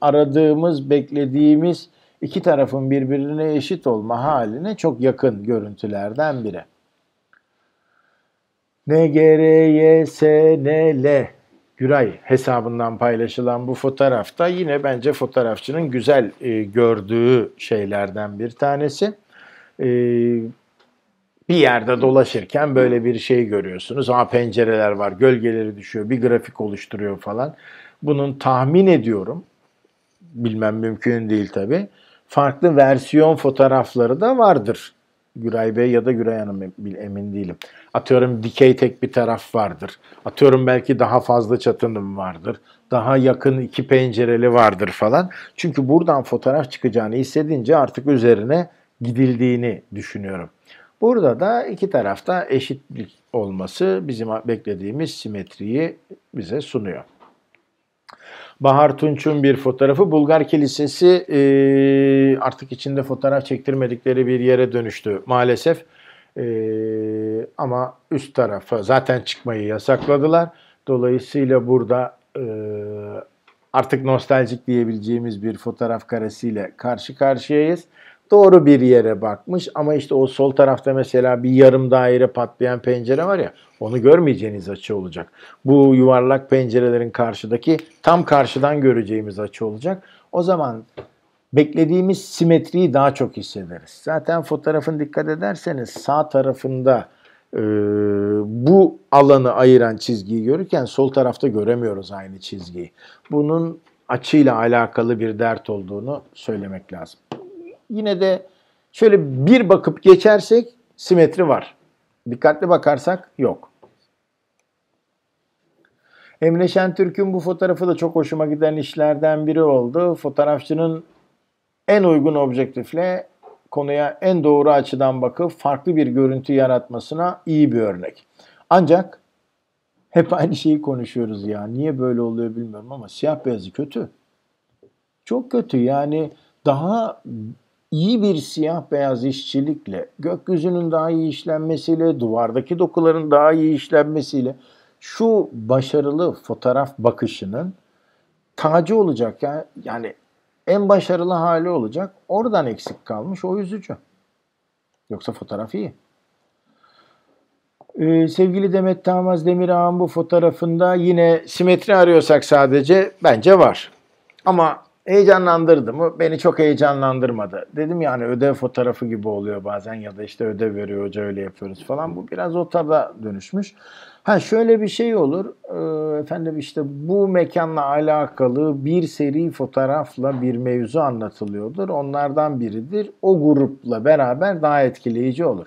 aradığımız, beklediğimiz iki tarafın birbirine eşit olma haline çok yakın görüntülerden biri. Ne NGRYSNL Güray hesabından paylaşılan bu fotoğrafta yine bence fotoğrafçının güzel e, gördüğü şeylerden bir tanesi. E, bir yerde dolaşırken böyle bir şey görüyorsunuz. ama pencereler var, gölgeleri düşüyor, bir grafik oluşturuyor falan. Bunun tahmin ediyorum, bilmem mümkün değil tabii, farklı versiyon fotoğrafları da vardır. Güray Bey ya da Güray Hanım emin değilim. Atıyorum dikey tek bir taraf vardır. Atıyorum belki daha fazla çatınım vardır. Daha yakın iki pencereli vardır falan. Çünkü buradan fotoğraf çıkacağını hissedince artık üzerine gidildiğini düşünüyorum. Burada da iki tarafta eşitlik olması bizim beklediğimiz simetriyi bize sunuyor. Bahar Tunç'un bir fotoğrafı. Bulgar Kilisesi e, artık içinde fotoğraf çektirmedikleri bir yere dönüştü maalesef. E, ama üst tarafa zaten çıkmayı yasakladılar. Dolayısıyla burada e, artık nostaljik diyebileceğimiz bir fotoğraf karesiyle karşı karşıyayız doğru bir yere bakmış ama işte o sol tarafta mesela bir yarım daire patlayan pencere var ya onu görmeyeceğiniz açı olacak. Bu yuvarlak pencerelerin karşıdaki tam karşıdan göreceğimiz açı olacak. O zaman beklediğimiz simetriyi daha çok hissederiz. Zaten fotoğrafın dikkat ederseniz sağ tarafında e, bu alanı ayıran çizgiyi görürken sol tarafta göremiyoruz aynı çizgiyi. Bunun açıyla alakalı bir dert olduğunu söylemek lazım yine de şöyle bir bakıp geçersek simetri var. Dikkatli bakarsak yok. Emre Şentürk'ün bu fotoğrafı da çok hoşuma giden işlerden biri oldu. Fotoğrafçının en uygun objektifle konuya en doğru açıdan bakıp farklı bir görüntü yaratmasına iyi bir örnek. Ancak hep aynı şeyi konuşuyoruz ya. Niye böyle oluyor bilmiyorum ama siyah beyazı kötü. Çok kötü yani daha iyi bir siyah beyaz işçilikle, gökyüzünün daha iyi işlenmesiyle, duvardaki dokuların daha iyi işlenmesiyle şu başarılı fotoğraf bakışının tacı olacak ya. Yani en başarılı hali olacak. Oradan eksik kalmış o yüzücü. Yoksa fotoğraf iyi. Ee, sevgili Demet Tamaz Demirağ'ın bu fotoğrafında yine simetri arıyorsak sadece bence var. Ama Heyecanlandırdı mı? Beni çok heyecanlandırmadı. Dedim yani ödev fotoğrafı gibi oluyor bazen ya da işte ödev veriyor hoca öyle yapıyoruz falan. Bu biraz o tada dönüşmüş. Ha şöyle bir şey olur. Ee, efendim işte bu mekanla alakalı bir seri fotoğrafla bir mevzu anlatılıyordur. Onlardan biridir. O grupla beraber daha etkileyici olur.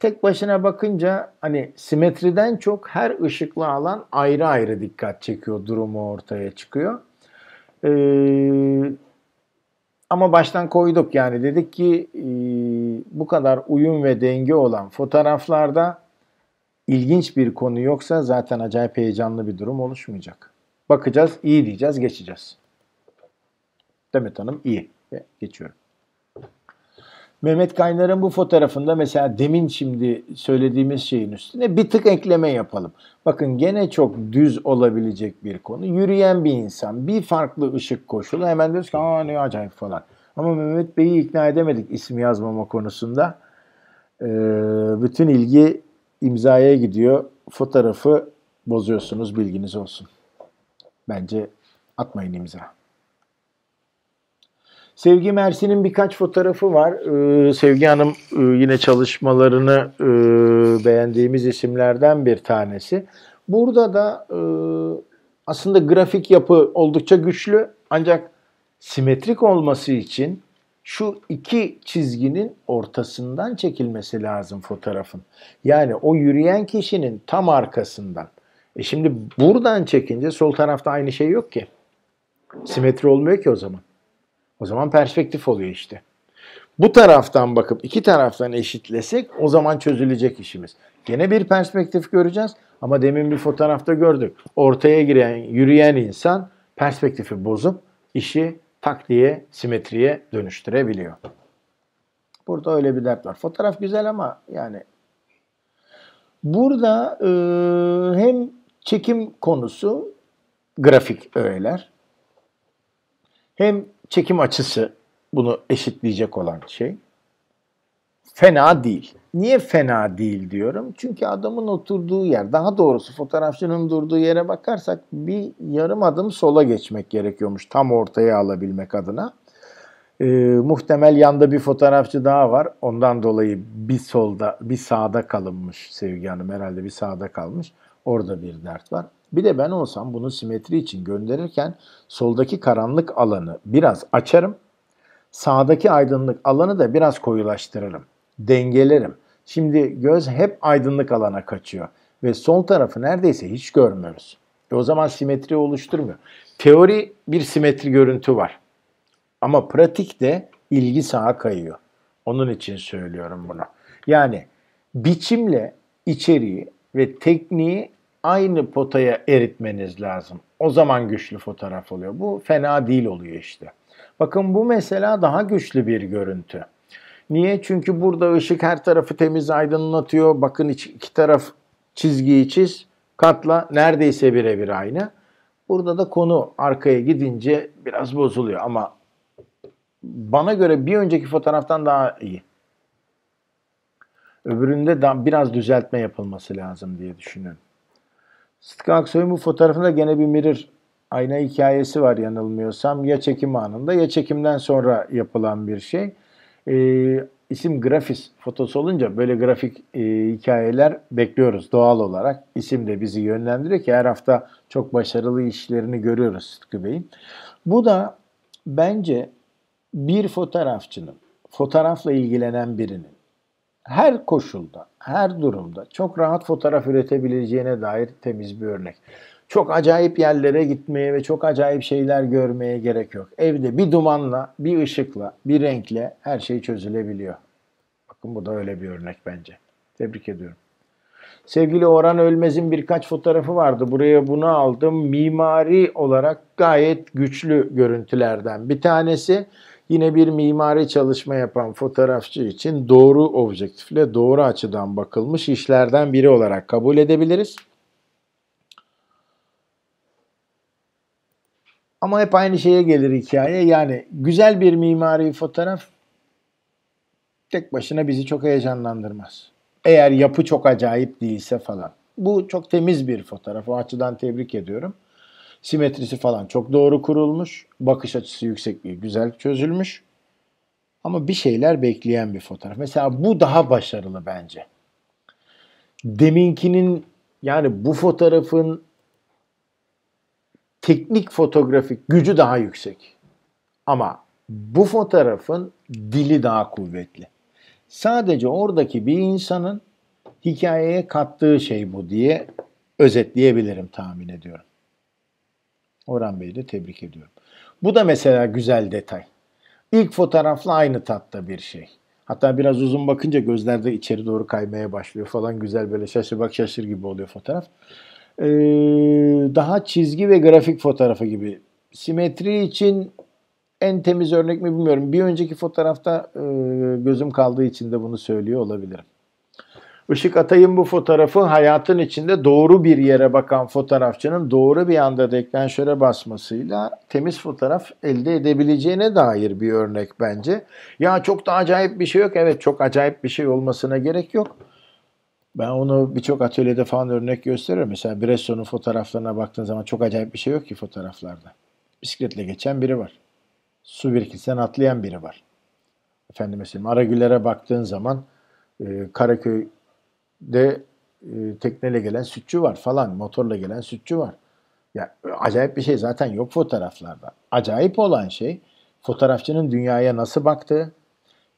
Tek başına bakınca hani simetriden çok her ışıklı alan ayrı ayrı dikkat çekiyor, durumu ortaya çıkıyor. E, ama baştan koyduk yani dedik ki e, bu kadar uyum ve denge olan fotoğraflarda ilginç bir konu yoksa zaten acayip heyecanlı bir durum oluşmayacak. Bakacağız, iyi diyeceğiz, geçeceğiz. Demet Hanım iyi ve geçiyorum. Mehmet Kaynar'ın bu fotoğrafında mesela demin şimdi söylediğimiz şeyin üstüne bir tık ekleme yapalım. Bakın gene çok düz olabilecek bir konu. Yürüyen bir insan bir farklı ışık koşulu hemen diyoruz ki aa ne acayip falan. Ama Mehmet Bey'i ikna edemedik isim yazmama konusunda. Ee, bütün ilgi imzaya gidiyor. Fotoğrafı bozuyorsunuz bilginiz olsun. Bence atmayın imza. Sevgi Mersin'in birkaç fotoğrafı var. Ee, Sevgi Hanım e, yine çalışmalarını e, beğendiğimiz isimlerden bir tanesi. Burada da e, aslında grafik yapı oldukça güçlü ancak simetrik olması için şu iki çizginin ortasından çekilmesi lazım fotoğrafın. Yani o yürüyen kişinin tam arkasından. E şimdi buradan çekince sol tarafta aynı şey yok ki. Simetri olmuyor ki o zaman. O zaman perspektif oluyor işte. Bu taraftan bakıp iki taraftan eşitlesek o zaman çözülecek işimiz. Gene bir perspektif göreceğiz ama demin bir fotoğrafta gördük. Ortaya giren, yürüyen insan perspektifi bozup işi tak diye simetriye dönüştürebiliyor. Burada öyle bir dert var. Fotoğraf güzel ama yani burada e, hem çekim konusu grafik öğeler hem çekim açısı bunu eşitleyecek olan şey. Fena değil. Niye fena değil diyorum? Çünkü adamın oturduğu yer, daha doğrusu fotoğrafçının durduğu yere bakarsak bir yarım adım sola geçmek gerekiyormuş tam ortaya alabilmek adına. E, muhtemel yanda bir fotoğrafçı daha var. Ondan dolayı bir solda, bir sağda kalınmış Sevgi Hanım herhalde bir sağda kalmış. Orada bir dert var. Bir de ben olsam bunu simetri için gönderirken soldaki karanlık alanı biraz açarım. Sağdaki aydınlık alanı da biraz koyulaştırırım. Dengelerim. Şimdi göz hep aydınlık alana kaçıyor ve sol tarafı neredeyse hiç görmüyoruz. E o zaman simetri oluşturmuyor. Teori bir simetri görüntü var. Ama pratikte ilgi sağa kayıyor. Onun için söylüyorum bunu. Yani biçimle içeriği ve tekniği aynı potaya eritmeniz lazım. O zaman güçlü fotoğraf oluyor. Bu fena değil oluyor işte. Bakın bu mesela daha güçlü bir görüntü. Niye? Çünkü burada ışık her tarafı temiz aydınlatıyor. Bakın iki taraf çizgiyi çiz. Katla neredeyse birebir aynı. Burada da konu arkaya gidince biraz bozuluyor ama bana göre bir önceki fotoğraftan daha iyi. Öbüründe daha biraz düzeltme yapılması lazım diye düşünüyorum. Sıtkı Aksoy'un bu fotoğrafında gene bir mirror ayna hikayesi var yanılmıyorsam. Ya çekim anında ya çekimden sonra yapılan bir şey. E, isim grafis fotosu olunca böyle grafik e, hikayeler bekliyoruz doğal olarak. İsim de bizi yönlendiriyor ki her hafta çok başarılı işlerini görüyoruz Sıtkı Bey'in. Bu da bence bir fotoğrafçının, fotoğrafla ilgilenen birinin her koşulda, her durumda çok rahat fotoğraf üretebileceğine dair temiz bir örnek. Çok acayip yerlere gitmeye ve çok acayip şeyler görmeye gerek yok. Evde bir dumanla, bir ışıkla, bir renkle her şey çözülebiliyor. Bakın bu da öyle bir örnek bence. Tebrik ediyorum. Sevgili Orhan Ölmez'in birkaç fotoğrafı vardı. Buraya bunu aldım. Mimari olarak gayet güçlü görüntülerden bir tanesi. Yine bir mimari çalışma yapan fotoğrafçı için doğru objektifle doğru açıdan bakılmış işlerden biri olarak kabul edebiliriz. Ama hep aynı şeye gelir hikaye. Yani güzel bir mimari fotoğraf tek başına bizi çok heyecanlandırmaz. Eğer yapı çok acayip değilse falan. Bu çok temiz bir fotoğraf. O açıdan tebrik ediyorum. Simetrisi falan çok doğru kurulmuş. Bakış açısı yüksekliği güzel çözülmüş. Ama bir şeyler bekleyen bir fotoğraf. Mesela bu daha başarılı bence. Deminkinin yani bu fotoğrafın teknik fotoğrafik gücü daha yüksek. Ama bu fotoğrafın dili daha kuvvetli. Sadece oradaki bir insanın hikayeye kattığı şey bu diye özetleyebilirim tahmin ediyorum. Orhan Bey'i de tebrik ediyorum. Bu da mesela güzel detay. İlk fotoğrafla aynı tatta bir şey. Hatta biraz uzun bakınca gözlerde içeri doğru kaymaya başlıyor falan. Güzel böyle şaşır bak şaşır gibi oluyor fotoğraf. Ee, daha çizgi ve grafik fotoğrafı gibi. Simetri için en temiz örnek mi bilmiyorum. Bir önceki fotoğrafta e, gözüm kaldığı için de bunu söylüyor olabilirim. Işık Atay'ın bu fotoğrafı hayatın içinde doğru bir yere bakan fotoğrafçının doğru bir anda deklanşöre basmasıyla temiz fotoğraf elde edebileceğine dair bir örnek bence. Ya çok da acayip bir şey yok. Evet çok acayip bir şey olmasına gerek yok. Ben onu birçok atölyede falan örnek gösteriyorum. Mesela Bresson'un fotoğraflarına baktığın zaman çok acayip bir şey yok ki fotoğraflarda. Bisikletle geçen biri var. Su birikilsen atlayan biri var. Efendim mesela Aragüler'e baktığın zaman e, Karaköy de e, tekneyle gelen sütçü var falan, motorla gelen sütçü var. Ya e, acayip bir şey zaten yok fotoğraflarda. Acayip olan şey fotoğrafçının dünyaya nasıl baktığı,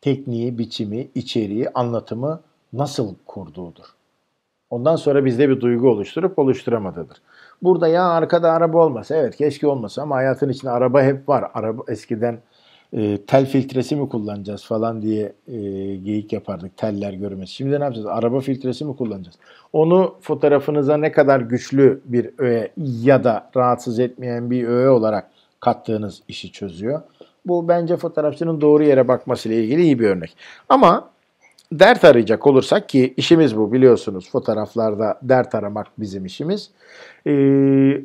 tekniği, biçimi, içeriği, anlatımı nasıl kurduğudur. Ondan sonra bizde bir duygu oluşturup oluşturamadıdır. Burada ya arkada araba olmasa evet keşke olmasa ama hayatın içinde araba hep var. Araba eskiden e, tel filtresi mi kullanacağız falan diye e, geyik yapardık teller görmesi. Şimdi ne yapacağız? Araba filtresi mi kullanacağız? Onu fotoğrafınıza ne kadar güçlü bir öğe ya da rahatsız etmeyen bir öğe olarak kattığınız işi çözüyor. Bu bence fotoğrafçının doğru yere bakmasıyla ilgili iyi bir örnek. Ama dert arayacak olursak ki işimiz bu biliyorsunuz fotoğraflarda dert aramak bizim işimiz. Ee,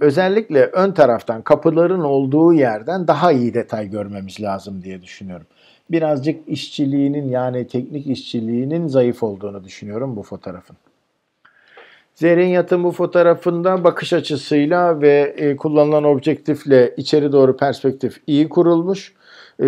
özellikle ön taraftan kapıların olduğu yerden daha iyi detay görmemiz lazım diye düşünüyorum. Birazcık işçiliğinin yani teknik işçiliğinin zayıf olduğunu düşünüyorum bu fotoğrafın. Zerrin yatın bu fotoğrafında bakış açısıyla ve e, kullanılan objektifle içeri doğru perspektif iyi kurulmuş. Ee,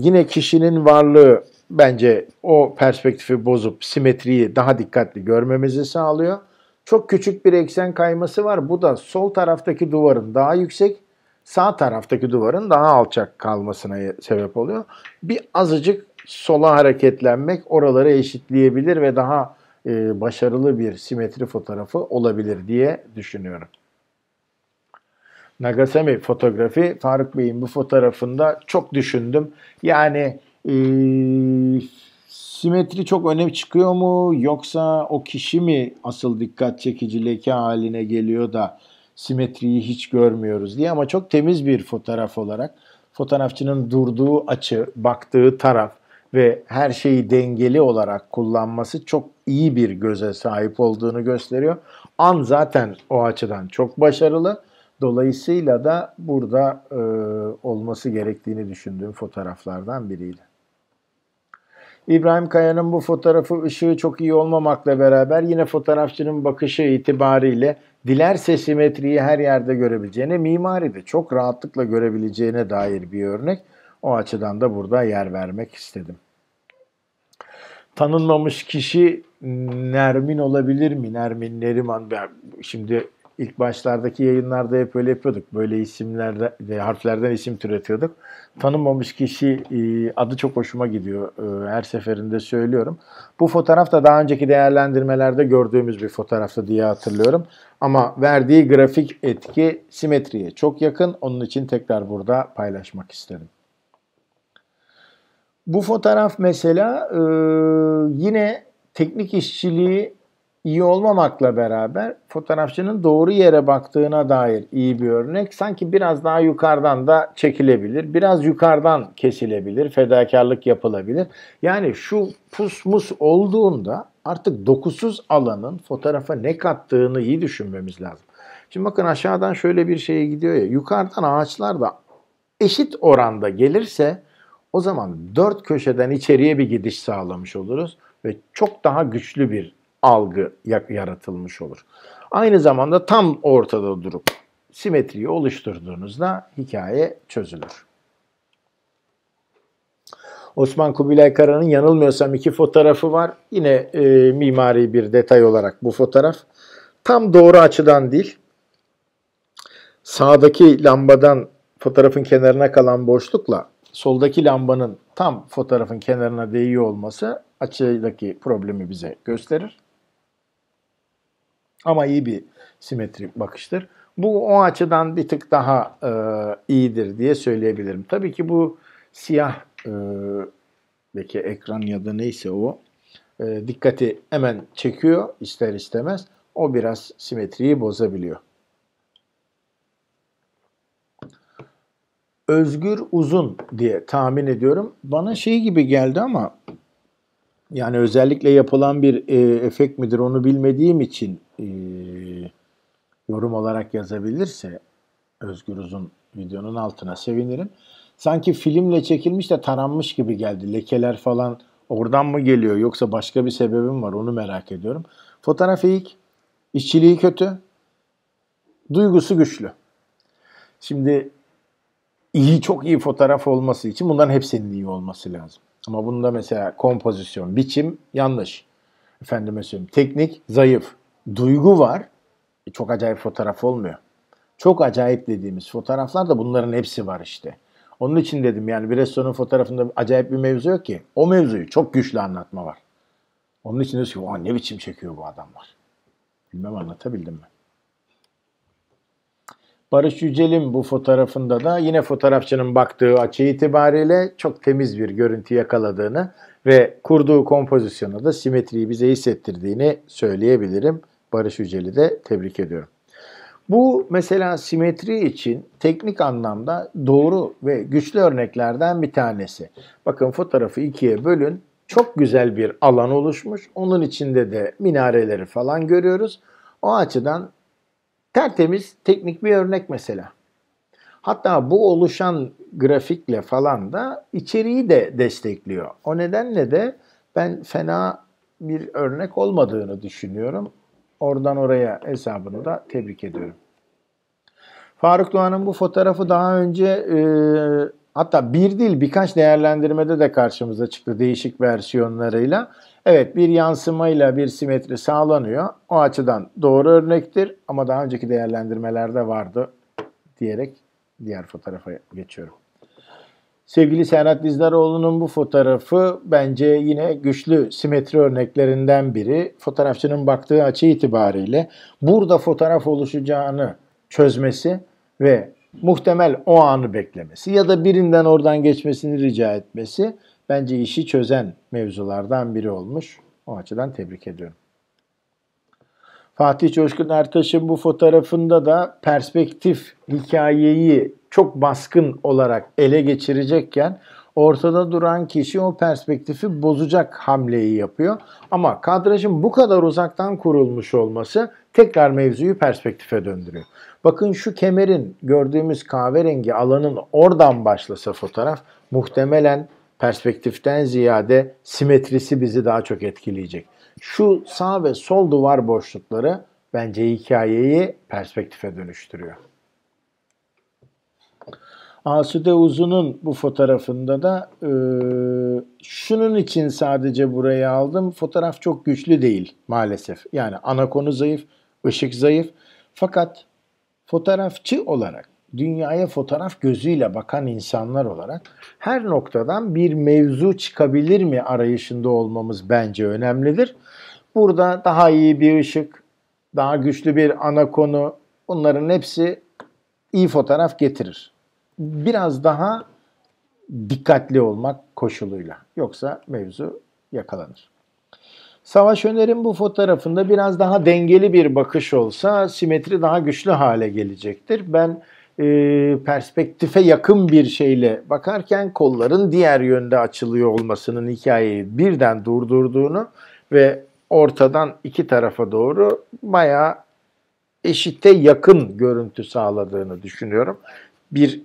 yine kişinin varlığı bence o perspektifi bozup simetriyi daha dikkatli görmemizi sağlıyor. Çok küçük bir eksen kayması var. Bu da sol taraftaki duvarın daha yüksek, sağ taraftaki duvarın daha alçak kalmasına sebep oluyor. Bir azıcık sola hareketlenmek oraları eşitleyebilir ve daha e, başarılı bir simetri fotoğrafı olabilir diye düşünüyorum. Nagasemi fotoğrafı Faruk Bey'in bu fotoğrafında çok düşündüm. Yani e, simetri çok öne çıkıyor mu yoksa o kişi mi asıl dikkat çekici leke haline geliyor da simetriyi hiç görmüyoruz diye ama çok temiz bir fotoğraf olarak fotoğrafçının durduğu açı, baktığı taraf ve her şeyi dengeli olarak kullanması çok iyi bir göze sahip olduğunu gösteriyor. An zaten o açıdan çok başarılı. Dolayısıyla da burada e, olması gerektiğini düşündüğüm fotoğraflardan biriydi. İbrahim Kaya'nın bu fotoğrafı ışığı çok iyi olmamakla beraber yine fotoğrafçının bakışı itibariyle dilerse simetriyi her yerde görebileceğine, mimari de çok rahatlıkla görebileceğine dair bir örnek. O açıdan da burada yer vermek istedim. Tanınmamış kişi Nermin olabilir mi? Nermin Neriman. ben Şimdi ilk başlardaki yayınlarda hep böyle yapıyorduk. Böyle isimlerde, e, harflerden isim türetiyorduk. Tanınmamış kişi e, adı çok hoşuma gidiyor. E, her seferinde söylüyorum. Bu fotoğraf da daha önceki değerlendirmelerde gördüğümüz bir fotoğrafta diye hatırlıyorum. Ama verdiği grafik etki simetriye çok yakın. Onun için tekrar burada paylaşmak istedim. Bu fotoğraf mesela yine teknik işçiliği iyi olmamakla beraber fotoğrafçının doğru yere baktığına dair iyi bir örnek. Sanki biraz daha yukarıdan da çekilebilir. Biraz yukarıdan kesilebilir. Fedakarlık yapılabilir. Yani şu pusmus olduğunda artık dokusuz alanın fotoğrafa ne kattığını iyi düşünmemiz lazım. Şimdi bakın aşağıdan şöyle bir şeye gidiyor ya. Yukarıdan ağaçlar da eşit oranda gelirse o zaman dört köşeden içeriye bir gidiş sağlamış oluruz ve çok daha güçlü bir algı yaratılmış olur. Aynı zamanda tam ortada durup simetriyi oluşturduğunuzda hikaye çözülür. Osman Kubilay Kara'nın yanılmıyorsam iki fotoğrafı var. Yine e, mimari bir detay olarak bu fotoğraf. Tam doğru açıdan değil. Sağdaki lambadan fotoğrafın kenarına kalan boşlukla soldaki lambanın tam fotoğrafın kenarına değiyor olması açıdaki problemi bize gösterir. Ama iyi bir simetrik bakıştır. Bu o açıdan bir tık daha e, iyidir diye söyleyebilirim. Tabii ki bu siyah e, belki ekran ya da neyse o e, dikkati hemen çekiyor ister istemez. O biraz simetriyi bozabiliyor. Özgür Uzun diye tahmin ediyorum. Bana şey gibi geldi ama yani özellikle yapılan bir e, efekt midir onu bilmediğim için ee, yorum olarak yazabilirse Özgür Uzun videonun altına sevinirim. Sanki filmle çekilmiş de taranmış gibi geldi. Lekeler falan oradan mı geliyor yoksa başka bir sebebim var onu merak ediyorum. Fotoğraf ilk, işçiliği kötü, duygusu güçlü. Şimdi iyi çok iyi fotoğraf olması için bunların hepsinin iyi olması lazım. Ama bunda mesela kompozisyon, biçim yanlış. Efendime söyleyeyim teknik zayıf duygu var. E çok acayip fotoğraf olmuyor. Çok acayip dediğimiz fotoğraflar da bunların hepsi var işte. Onun için dedim yani bir restoranın fotoğrafında acayip bir mevzu yok ki. O mevzuyu çok güçlü anlatma var. Onun için diyorsun ki Vay, ne biçim çekiyor bu adamlar. Bilmem anlatabildim mi? Barış Yücel'in bu fotoğrafında da yine fotoğrafçının baktığı açı itibariyle çok temiz bir görüntü yakaladığını ve kurduğu kompozisyonu da simetriyi bize hissettirdiğini söyleyebilirim. Barış Yücel'i de tebrik ediyorum. Bu mesela simetri için teknik anlamda doğru ve güçlü örneklerden bir tanesi. Bakın fotoğrafı ikiye bölün. Çok güzel bir alan oluşmuş. Onun içinde de minareleri falan görüyoruz. O açıdan tertemiz teknik bir örnek mesela. Hatta bu oluşan grafikle falan da içeriği de destekliyor. O nedenle de ben fena bir örnek olmadığını düşünüyorum oradan oraya hesabını da tebrik ediyorum. Faruk Doğan'ın bu fotoğrafı daha önce e, hatta bir değil birkaç değerlendirmede de karşımıza çıktı değişik versiyonlarıyla. Evet bir yansımayla bir simetri sağlanıyor. O açıdan doğru örnektir ama daha önceki değerlendirmelerde vardı diyerek diğer fotoğrafa geçiyorum. Sevgili Serhat Dizdaroğlu'nun bu fotoğrafı bence yine güçlü simetri örneklerinden biri. Fotoğrafçının baktığı açı itibariyle burada fotoğraf oluşacağını çözmesi ve muhtemel o anı beklemesi ya da birinden oradan geçmesini rica etmesi bence işi çözen mevzulardan biri olmuş. O açıdan tebrik ediyorum. Fatih Coşkun Ertaş'ın bu fotoğrafında da perspektif hikayeyi çok baskın olarak ele geçirecekken ortada duran kişi o perspektifi bozacak hamleyi yapıyor. Ama kadrajın bu kadar uzaktan kurulmuş olması tekrar mevzuyu perspektife döndürüyor. Bakın şu kemerin gördüğümüz kahverengi alanın oradan başlasa fotoğraf muhtemelen perspektiften ziyade simetrisi bizi daha çok etkileyecek. Şu sağ ve sol duvar boşlukları bence hikayeyi perspektife dönüştürüyor. Asude Uzun'un bu fotoğrafında da e, şunun için sadece buraya aldım. Fotoğraf çok güçlü değil maalesef. Yani ana konu zayıf, ışık zayıf. Fakat fotoğrafçı olarak, dünyaya fotoğraf gözüyle bakan insanlar olarak her noktadan bir mevzu çıkabilir mi arayışında olmamız bence önemlidir. Burada daha iyi bir ışık, daha güçlü bir ana konu bunların hepsi iyi fotoğraf getirir biraz daha dikkatli olmak koşuluyla. Yoksa mevzu yakalanır. Savaş önerim bu fotoğrafında biraz daha dengeli bir bakış olsa simetri daha güçlü hale gelecektir. Ben e, perspektife yakın bir şeyle bakarken kolların diğer yönde açılıyor olmasının hikayeyi birden durdurduğunu ve ortadan iki tarafa doğru bayağı eşitte yakın görüntü sağladığını düşünüyorum bir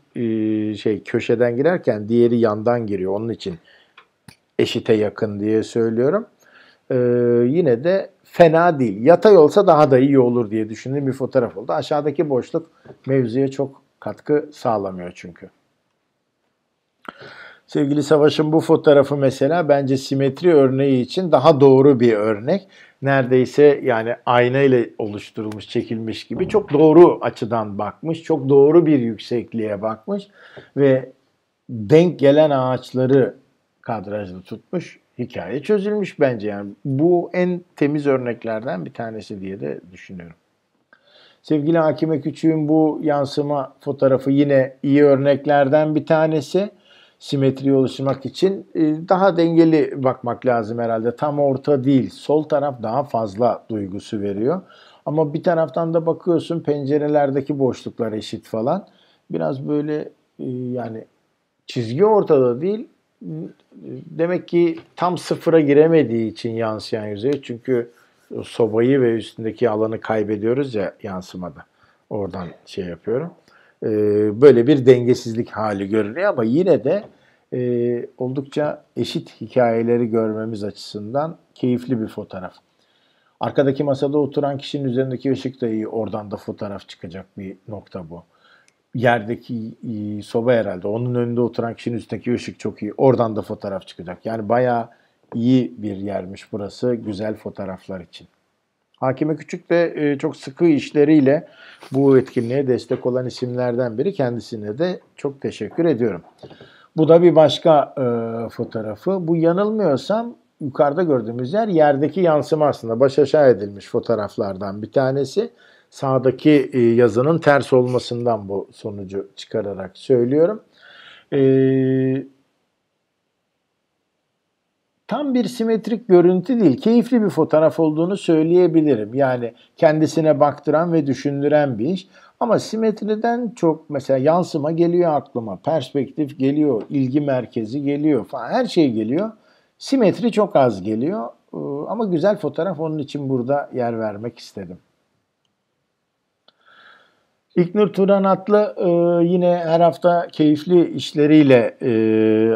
e, şey köşeden girerken diğeri yandan giriyor. Onun için eşite yakın diye söylüyorum. E, yine de fena değil. Yatay olsa daha da iyi olur diye düşündüğüm bir fotoğraf oldu. Aşağıdaki boşluk mevzuya çok katkı sağlamıyor çünkü. Sevgili Savaş'ın bu fotoğrafı mesela bence simetri örneği için daha doğru bir örnek. Neredeyse yani ayna ile oluşturulmuş, çekilmiş gibi çok doğru açıdan bakmış, çok doğru bir yüksekliğe bakmış ve denk gelen ağaçları kadrajda tutmuş. Hikaye çözülmüş bence yani. Bu en temiz örneklerden bir tanesi diye de düşünüyorum. Sevgili Hakime Küçüğün bu yansıma fotoğrafı yine iyi örneklerden bir tanesi. Simetri oluşturmak için e, daha dengeli bakmak lazım herhalde. Tam orta değil. Sol taraf daha fazla duygusu veriyor. Ama bir taraftan da bakıyorsun pencerelerdeki boşluklar eşit falan. Biraz böyle e, yani çizgi ortada değil. Demek ki tam sıfıra giremediği için yansıyan yüzey. Çünkü sobayı ve üstündeki alanı kaybediyoruz ya yansımada. Oradan şey yapıyorum. Ee, böyle bir dengesizlik hali görünüyor ama yine de e, oldukça eşit hikayeleri görmemiz açısından keyifli bir fotoğraf. Arkadaki masada oturan kişinin üzerindeki ışık da iyi. Oradan da fotoğraf çıkacak bir nokta bu. Yerdeki e, soba herhalde. Onun önünde oturan kişinin üstteki ışık çok iyi. Oradan da fotoğraf çıkacak. Yani bayağı iyi bir yermiş burası güzel fotoğraflar için. Hakime Küçük de e, çok sıkı işleriyle bu etkinliğe destek olan isimlerden biri. Kendisine de çok teşekkür ediyorum. Bu da bir başka e, fotoğrafı. Bu yanılmıyorsam yukarıda gördüğümüz yer yerdeki yansıma aslında baş aşağı edilmiş fotoğraflardan bir tanesi. Sağdaki e, yazının ters olmasından bu sonucu çıkararak söylüyorum. Eee tam bir simetrik görüntü değil, keyifli bir fotoğraf olduğunu söyleyebilirim. Yani kendisine baktıran ve düşündüren bir iş. Ama simetriden çok mesela yansıma geliyor aklıma, perspektif geliyor, ilgi merkezi geliyor falan her şey geliyor. Simetri çok az geliyor ee, ama güzel fotoğraf onun için burada yer vermek istedim. İlknur Turanatlı e, yine her hafta keyifli işleriyle e,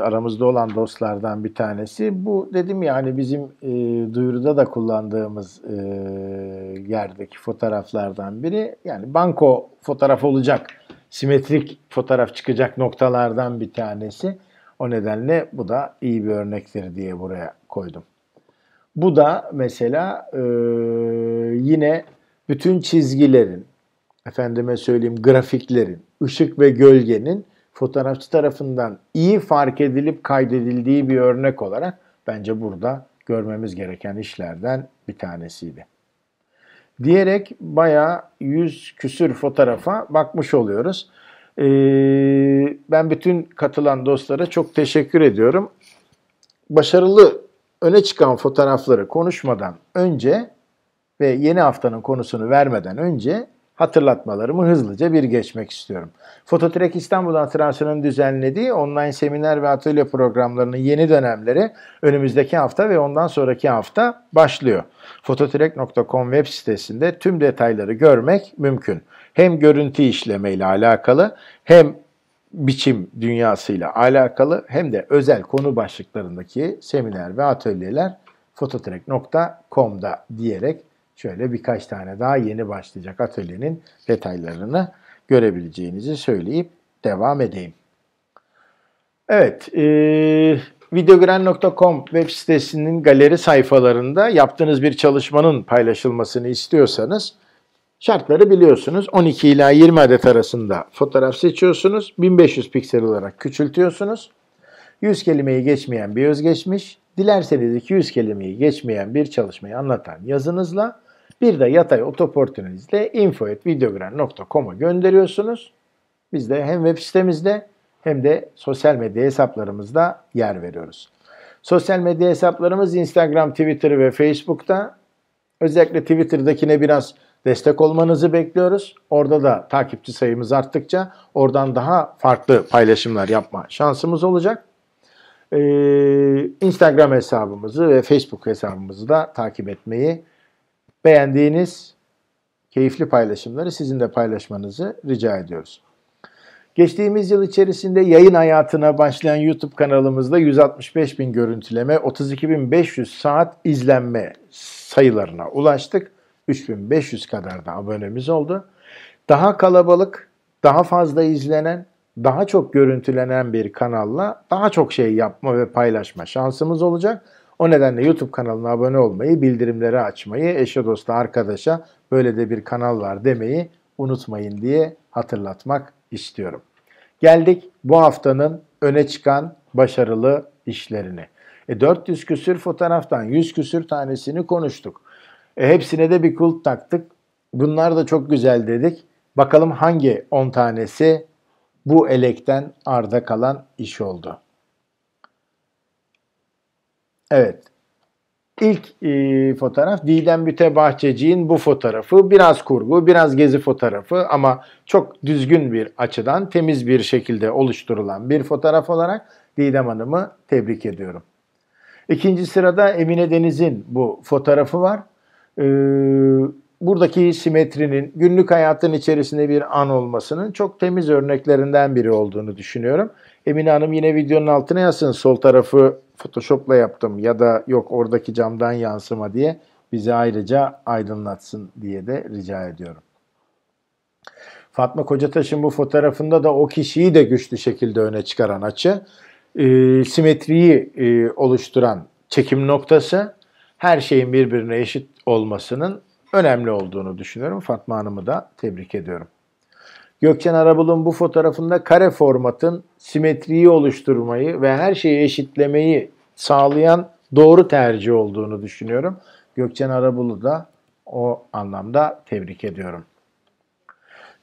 aramızda olan dostlardan bir tanesi. Bu dedim ya hani bizim e, duyuruda da kullandığımız e, yerdeki fotoğraflardan biri. Yani banko fotoğraf olacak, simetrik fotoğraf çıkacak noktalardan bir tanesi. O nedenle bu da iyi bir örnektir diye buraya koydum. Bu da mesela e, yine bütün çizgilerin, efendime söyleyeyim grafiklerin, ışık ve gölgenin fotoğrafçı tarafından iyi fark edilip kaydedildiği bir örnek olarak bence burada görmemiz gereken işlerden bir tanesiydi. Diyerek bayağı yüz küsür fotoğrafa bakmış oluyoruz. Ee, ben bütün katılan dostlara çok teşekkür ediyorum. Başarılı öne çıkan fotoğrafları konuşmadan önce ve yeni haftanın konusunu vermeden önce hatırlatmalarımı hızlıca bir geçmek istiyorum. Fototrek İstanbul Hatırası'nın düzenlediği online seminer ve atölye programlarının yeni dönemleri önümüzdeki hafta ve ondan sonraki hafta başlıyor. Fototrek.com web sitesinde tüm detayları görmek mümkün. Hem görüntü işlemeyle alakalı hem biçim dünyasıyla alakalı hem de özel konu başlıklarındaki seminer ve atölyeler fototrek.com'da diyerek şöyle birkaç tane daha yeni başlayacak atölyenin detaylarını görebileceğinizi söyleyip devam edeyim. Evet, e, videogren.com web sitesinin galeri sayfalarında yaptığınız bir çalışmanın paylaşılmasını istiyorsanız şartları biliyorsunuz. 12 ila 20 adet arasında fotoğraf seçiyorsunuz. 1500 piksel olarak küçültüyorsunuz. 100 kelimeyi geçmeyen bir özgeçmiş, dilerseniz 200 kelimeyi geçmeyen bir çalışmayı anlatan yazınızla bir de yatay otoportunizle info.videogram.com'a gönderiyorsunuz. Biz de hem web sitemizde hem de sosyal medya hesaplarımızda yer veriyoruz. Sosyal medya hesaplarımız Instagram, Twitter ve Facebook'ta. Özellikle Twitter'dakine biraz destek olmanızı bekliyoruz. Orada da takipçi sayımız arttıkça oradan daha farklı paylaşımlar yapma şansımız olacak. Ee, Instagram hesabımızı ve Facebook hesabımızı da takip etmeyi beğendiğiniz keyifli paylaşımları sizin de paylaşmanızı rica ediyoruz. Geçtiğimiz yıl içerisinde yayın hayatına başlayan YouTube kanalımızda 165 bin görüntüleme, 32.500 saat izlenme sayılarına ulaştık. 3500 kadar da abonemiz oldu. Daha kalabalık, daha fazla izlenen, daha çok görüntülenen bir kanalla daha çok şey yapma ve paylaşma şansımız olacak. O nedenle YouTube kanalına abone olmayı, bildirimleri açmayı, eşe dosta arkadaşa böyle de bir kanal var demeyi unutmayın diye hatırlatmak istiyorum. Geldik bu haftanın öne çıkan başarılı işlerine. E 400 küsür fotoğraftan 100 küsür tanesini konuştuk. E hepsine de bir kulp taktık. Bunlar da çok güzel dedik. Bakalım hangi 10 tanesi bu elekten arda kalan iş oldu. Evet. İlk e, fotoğraf Didem Büte Bahçeci'nin bu fotoğrafı. Biraz kurgu, biraz gezi fotoğrafı ama çok düzgün bir açıdan, temiz bir şekilde oluşturulan bir fotoğraf olarak Didem Hanım'ı tebrik ediyorum. İkinci sırada Emine Deniz'in bu fotoğrafı var. Ee, buradaki simetrinin günlük hayatın içerisinde bir an olmasının çok temiz örneklerinden biri olduğunu düşünüyorum. Emine Hanım yine videonun altına yazsın sol tarafı Photoshop'la yaptım ya da yok oradaki camdan yansıma diye bizi ayrıca aydınlatsın diye de rica ediyorum. Fatma Kocataş'ın bu fotoğrafında da o kişiyi de güçlü şekilde öne çıkaran açı, e, simetriyi e, oluşturan çekim noktası, her şeyin birbirine eşit olmasının önemli olduğunu düşünüyorum. Fatma Hanım'ı da tebrik ediyorum. Gökçen arabulun bu fotoğrafında kare formatın simetriyi oluşturmayı ve her şeyi eşitlemeyi sağlayan doğru tercih olduğunu düşünüyorum. Gökçen Arabul'u da o anlamda tebrik ediyorum.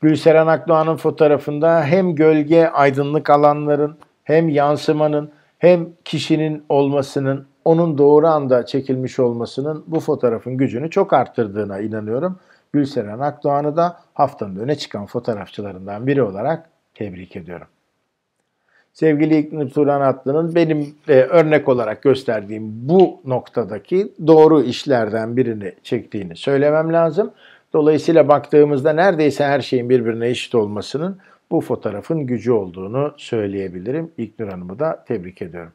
Gülseren Akdoğan'ın fotoğrafında hem gölge aydınlık alanların hem yansımanın hem kişinin olmasının onun doğru anda çekilmiş olmasının bu fotoğrafın gücünü çok arttırdığına inanıyorum. Gülseren Akdoğan'ı da haftanın öne çıkan fotoğrafçılarından biri olarak tebrik ediyorum. Sevgili İklim Turan Atlı'nın benim e, örnek olarak gösterdiğim bu noktadaki doğru işlerden birini çektiğini söylemem lazım. Dolayısıyla baktığımızda neredeyse her şeyin birbirine eşit olmasının bu fotoğrafın gücü olduğunu söyleyebilirim. İknur Hanım'ı da tebrik ediyorum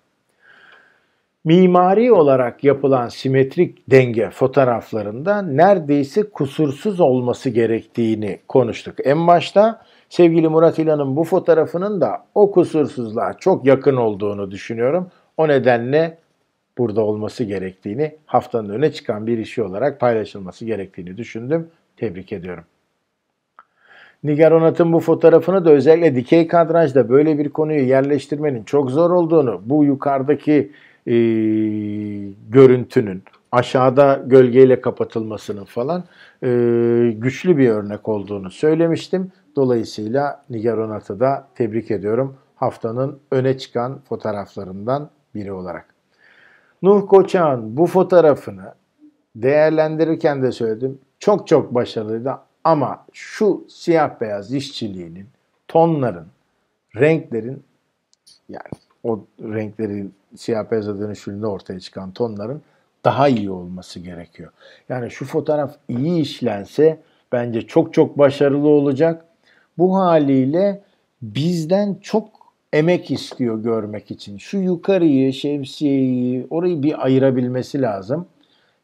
mimari olarak yapılan simetrik denge fotoğraflarında neredeyse kusursuz olması gerektiğini konuştuk. En başta sevgili Murat İlan'ın bu fotoğrafının da o kusursuzluğa çok yakın olduğunu düşünüyorum. O nedenle burada olması gerektiğini, haftanın öne çıkan bir işi olarak paylaşılması gerektiğini düşündüm. Tebrik ediyorum. Nigar Onat'ın bu fotoğrafını da özellikle dikey kadrajda böyle bir konuyu yerleştirmenin çok zor olduğunu, bu yukarıdaki e, görüntünün aşağıda gölgeyle kapatılmasının falan e, güçlü bir örnek olduğunu söylemiştim. Dolayısıyla Nigar Onat'ı da tebrik ediyorum haftanın öne çıkan fotoğraflarından biri olarak. Nuh Koçak'ın bu fotoğrafını değerlendirirken de söyledim. Çok çok başarılıydı ama şu siyah beyaz işçiliğinin, tonların, renklerin yani o renklerin siyah beyaza dönüşümünde ortaya çıkan tonların daha iyi olması gerekiyor. Yani şu fotoğraf iyi işlense bence çok çok başarılı olacak. Bu haliyle bizden çok emek istiyor görmek için. Şu yukarıyı, şemsiyeyi, orayı bir ayırabilmesi lazım.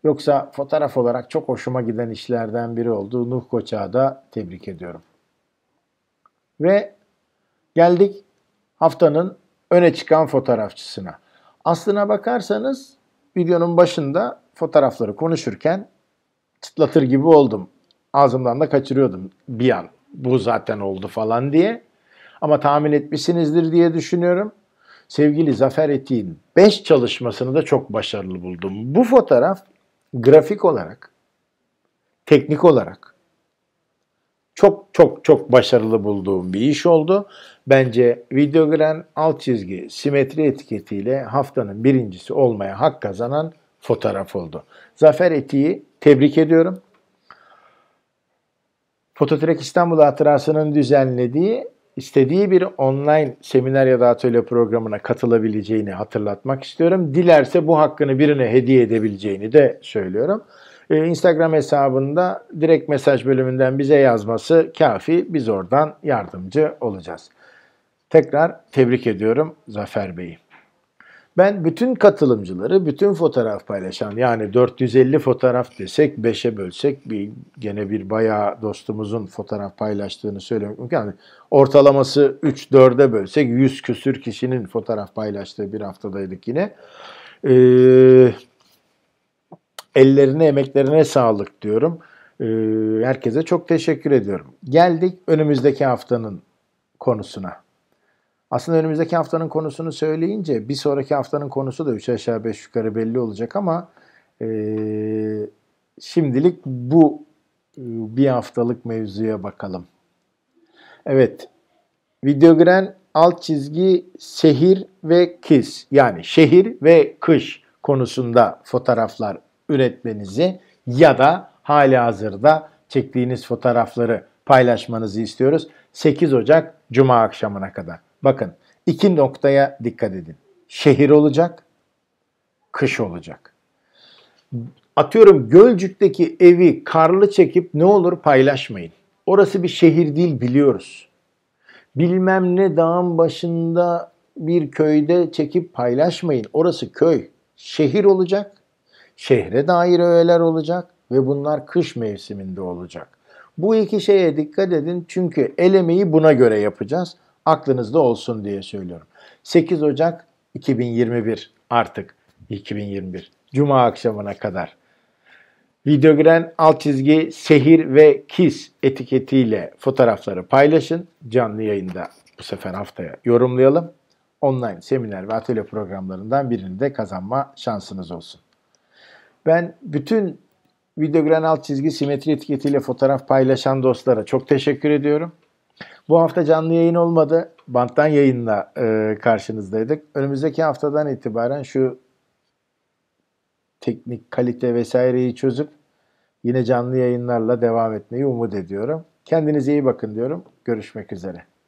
Yoksa fotoğraf olarak çok hoşuma giden işlerden biri oldu. Nuh Koçak'a da tebrik ediyorum. Ve geldik haftanın öne çıkan fotoğrafçısına. Aslına bakarsanız videonun başında fotoğrafları konuşurken çıtlatır gibi oldum. Ağzımdan da kaçırıyordum bir an. Bu zaten oldu falan diye. Ama tahmin etmişsinizdir diye düşünüyorum. Sevgili Zafer Etik'in 5 çalışmasını da çok başarılı buldum. Bu fotoğraf grafik olarak, teknik olarak, çok çok çok başarılı bulduğum bir iş oldu. Bence videogren alt çizgi simetri etiketiyle haftanın birincisi olmaya hak kazanan fotoğraf oldu. Zafer Eti'yi tebrik ediyorum. Fototrek İstanbul Hatırası'nın düzenlediği istediği bir online seminer ya da atölye programına katılabileceğini hatırlatmak istiyorum. Dilerse bu hakkını birine hediye edebileceğini de söylüyorum. Ee, Instagram hesabında direkt mesaj bölümünden bize yazması kafi. Biz oradan yardımcı olacağız. Tekrar tebrik ediyorum Zafer Bey'i. Ben bütün katılımcıları, bütün fotoğraf paylaşan yani 450 fotoğraf desek 5'e bölsek bir gene bir bayağı dostumuzun fotoğraf paylaştığını söylemek mümkün. Yani ortalaması 3-4'e bölsek 100 küsür kişinin fotoğraf paylaştığı bir haftadaydık yine. Ee, Ellerine, emeklerine sağlık diyorum. Ee, herkese çok teşekkür ediyorum. Geldik önümüzdeki haftanın konusuna. Aslında önümüzdeki haftanın konusunu söyleyince bir sonraki haftanın konusu da 3 aşağı 5 yukarı belli olacak ama e, şimdilik bu e, bir haftalık mevzuya bakalım. Evet, videogren alt çizgi şehir ve kış yani şehir ve kış konusunda fotoğraflar üretmenizi ya da hali hazırda çektiğiniz fotoğrafları paylaşmanızı istiyoruz. 8 Ocak Cuma akşamına kadar. Bakın iki noktaya dikkat edin. Şehir olacak, kış olacak. Atıyorum Gölcük'teki evi karlı çekip ne olur paylaşmayın. Orası bir şehir değil biliyoruz. Bilmem ne dağın başında bir köyde çekip paylaşmayın. Orası köy. Şehir olacak, şehre dair öğeler olacak ve bunlar kış mevsiminde olacak. Bu iki şeye dikkat edin çünkü elemeyi buna göre yapacağız. Aklınızda olsun diye söylüyorum. 8 Ocak 2021 artık 2021 Cuma akşamına kadar. Videogren alt çizgi sehir ve kis etiketiyle fotoğrafları paylaşın. Canlı yayında bu sefer haftaya yorumlayalım. Online seminer ve atölye programlarından birini de kazanma şansınız olsun. Ben bütün videogren alt çizgi simetri etiketiyle fotoğraf paylaşan dostlara çok teşekkür ediyorum. Bu hafta canlı yayın olmadı. Banttan yayınla e, karşınızdaydık. Önümüzdeki haftadan itibaren şu teknik kalite vesaireyi çözüp yine canlı yayınlarla devam etmeyi umut ediyorum. Kendinize iyi bakın diyorum. Görüşmek üzere.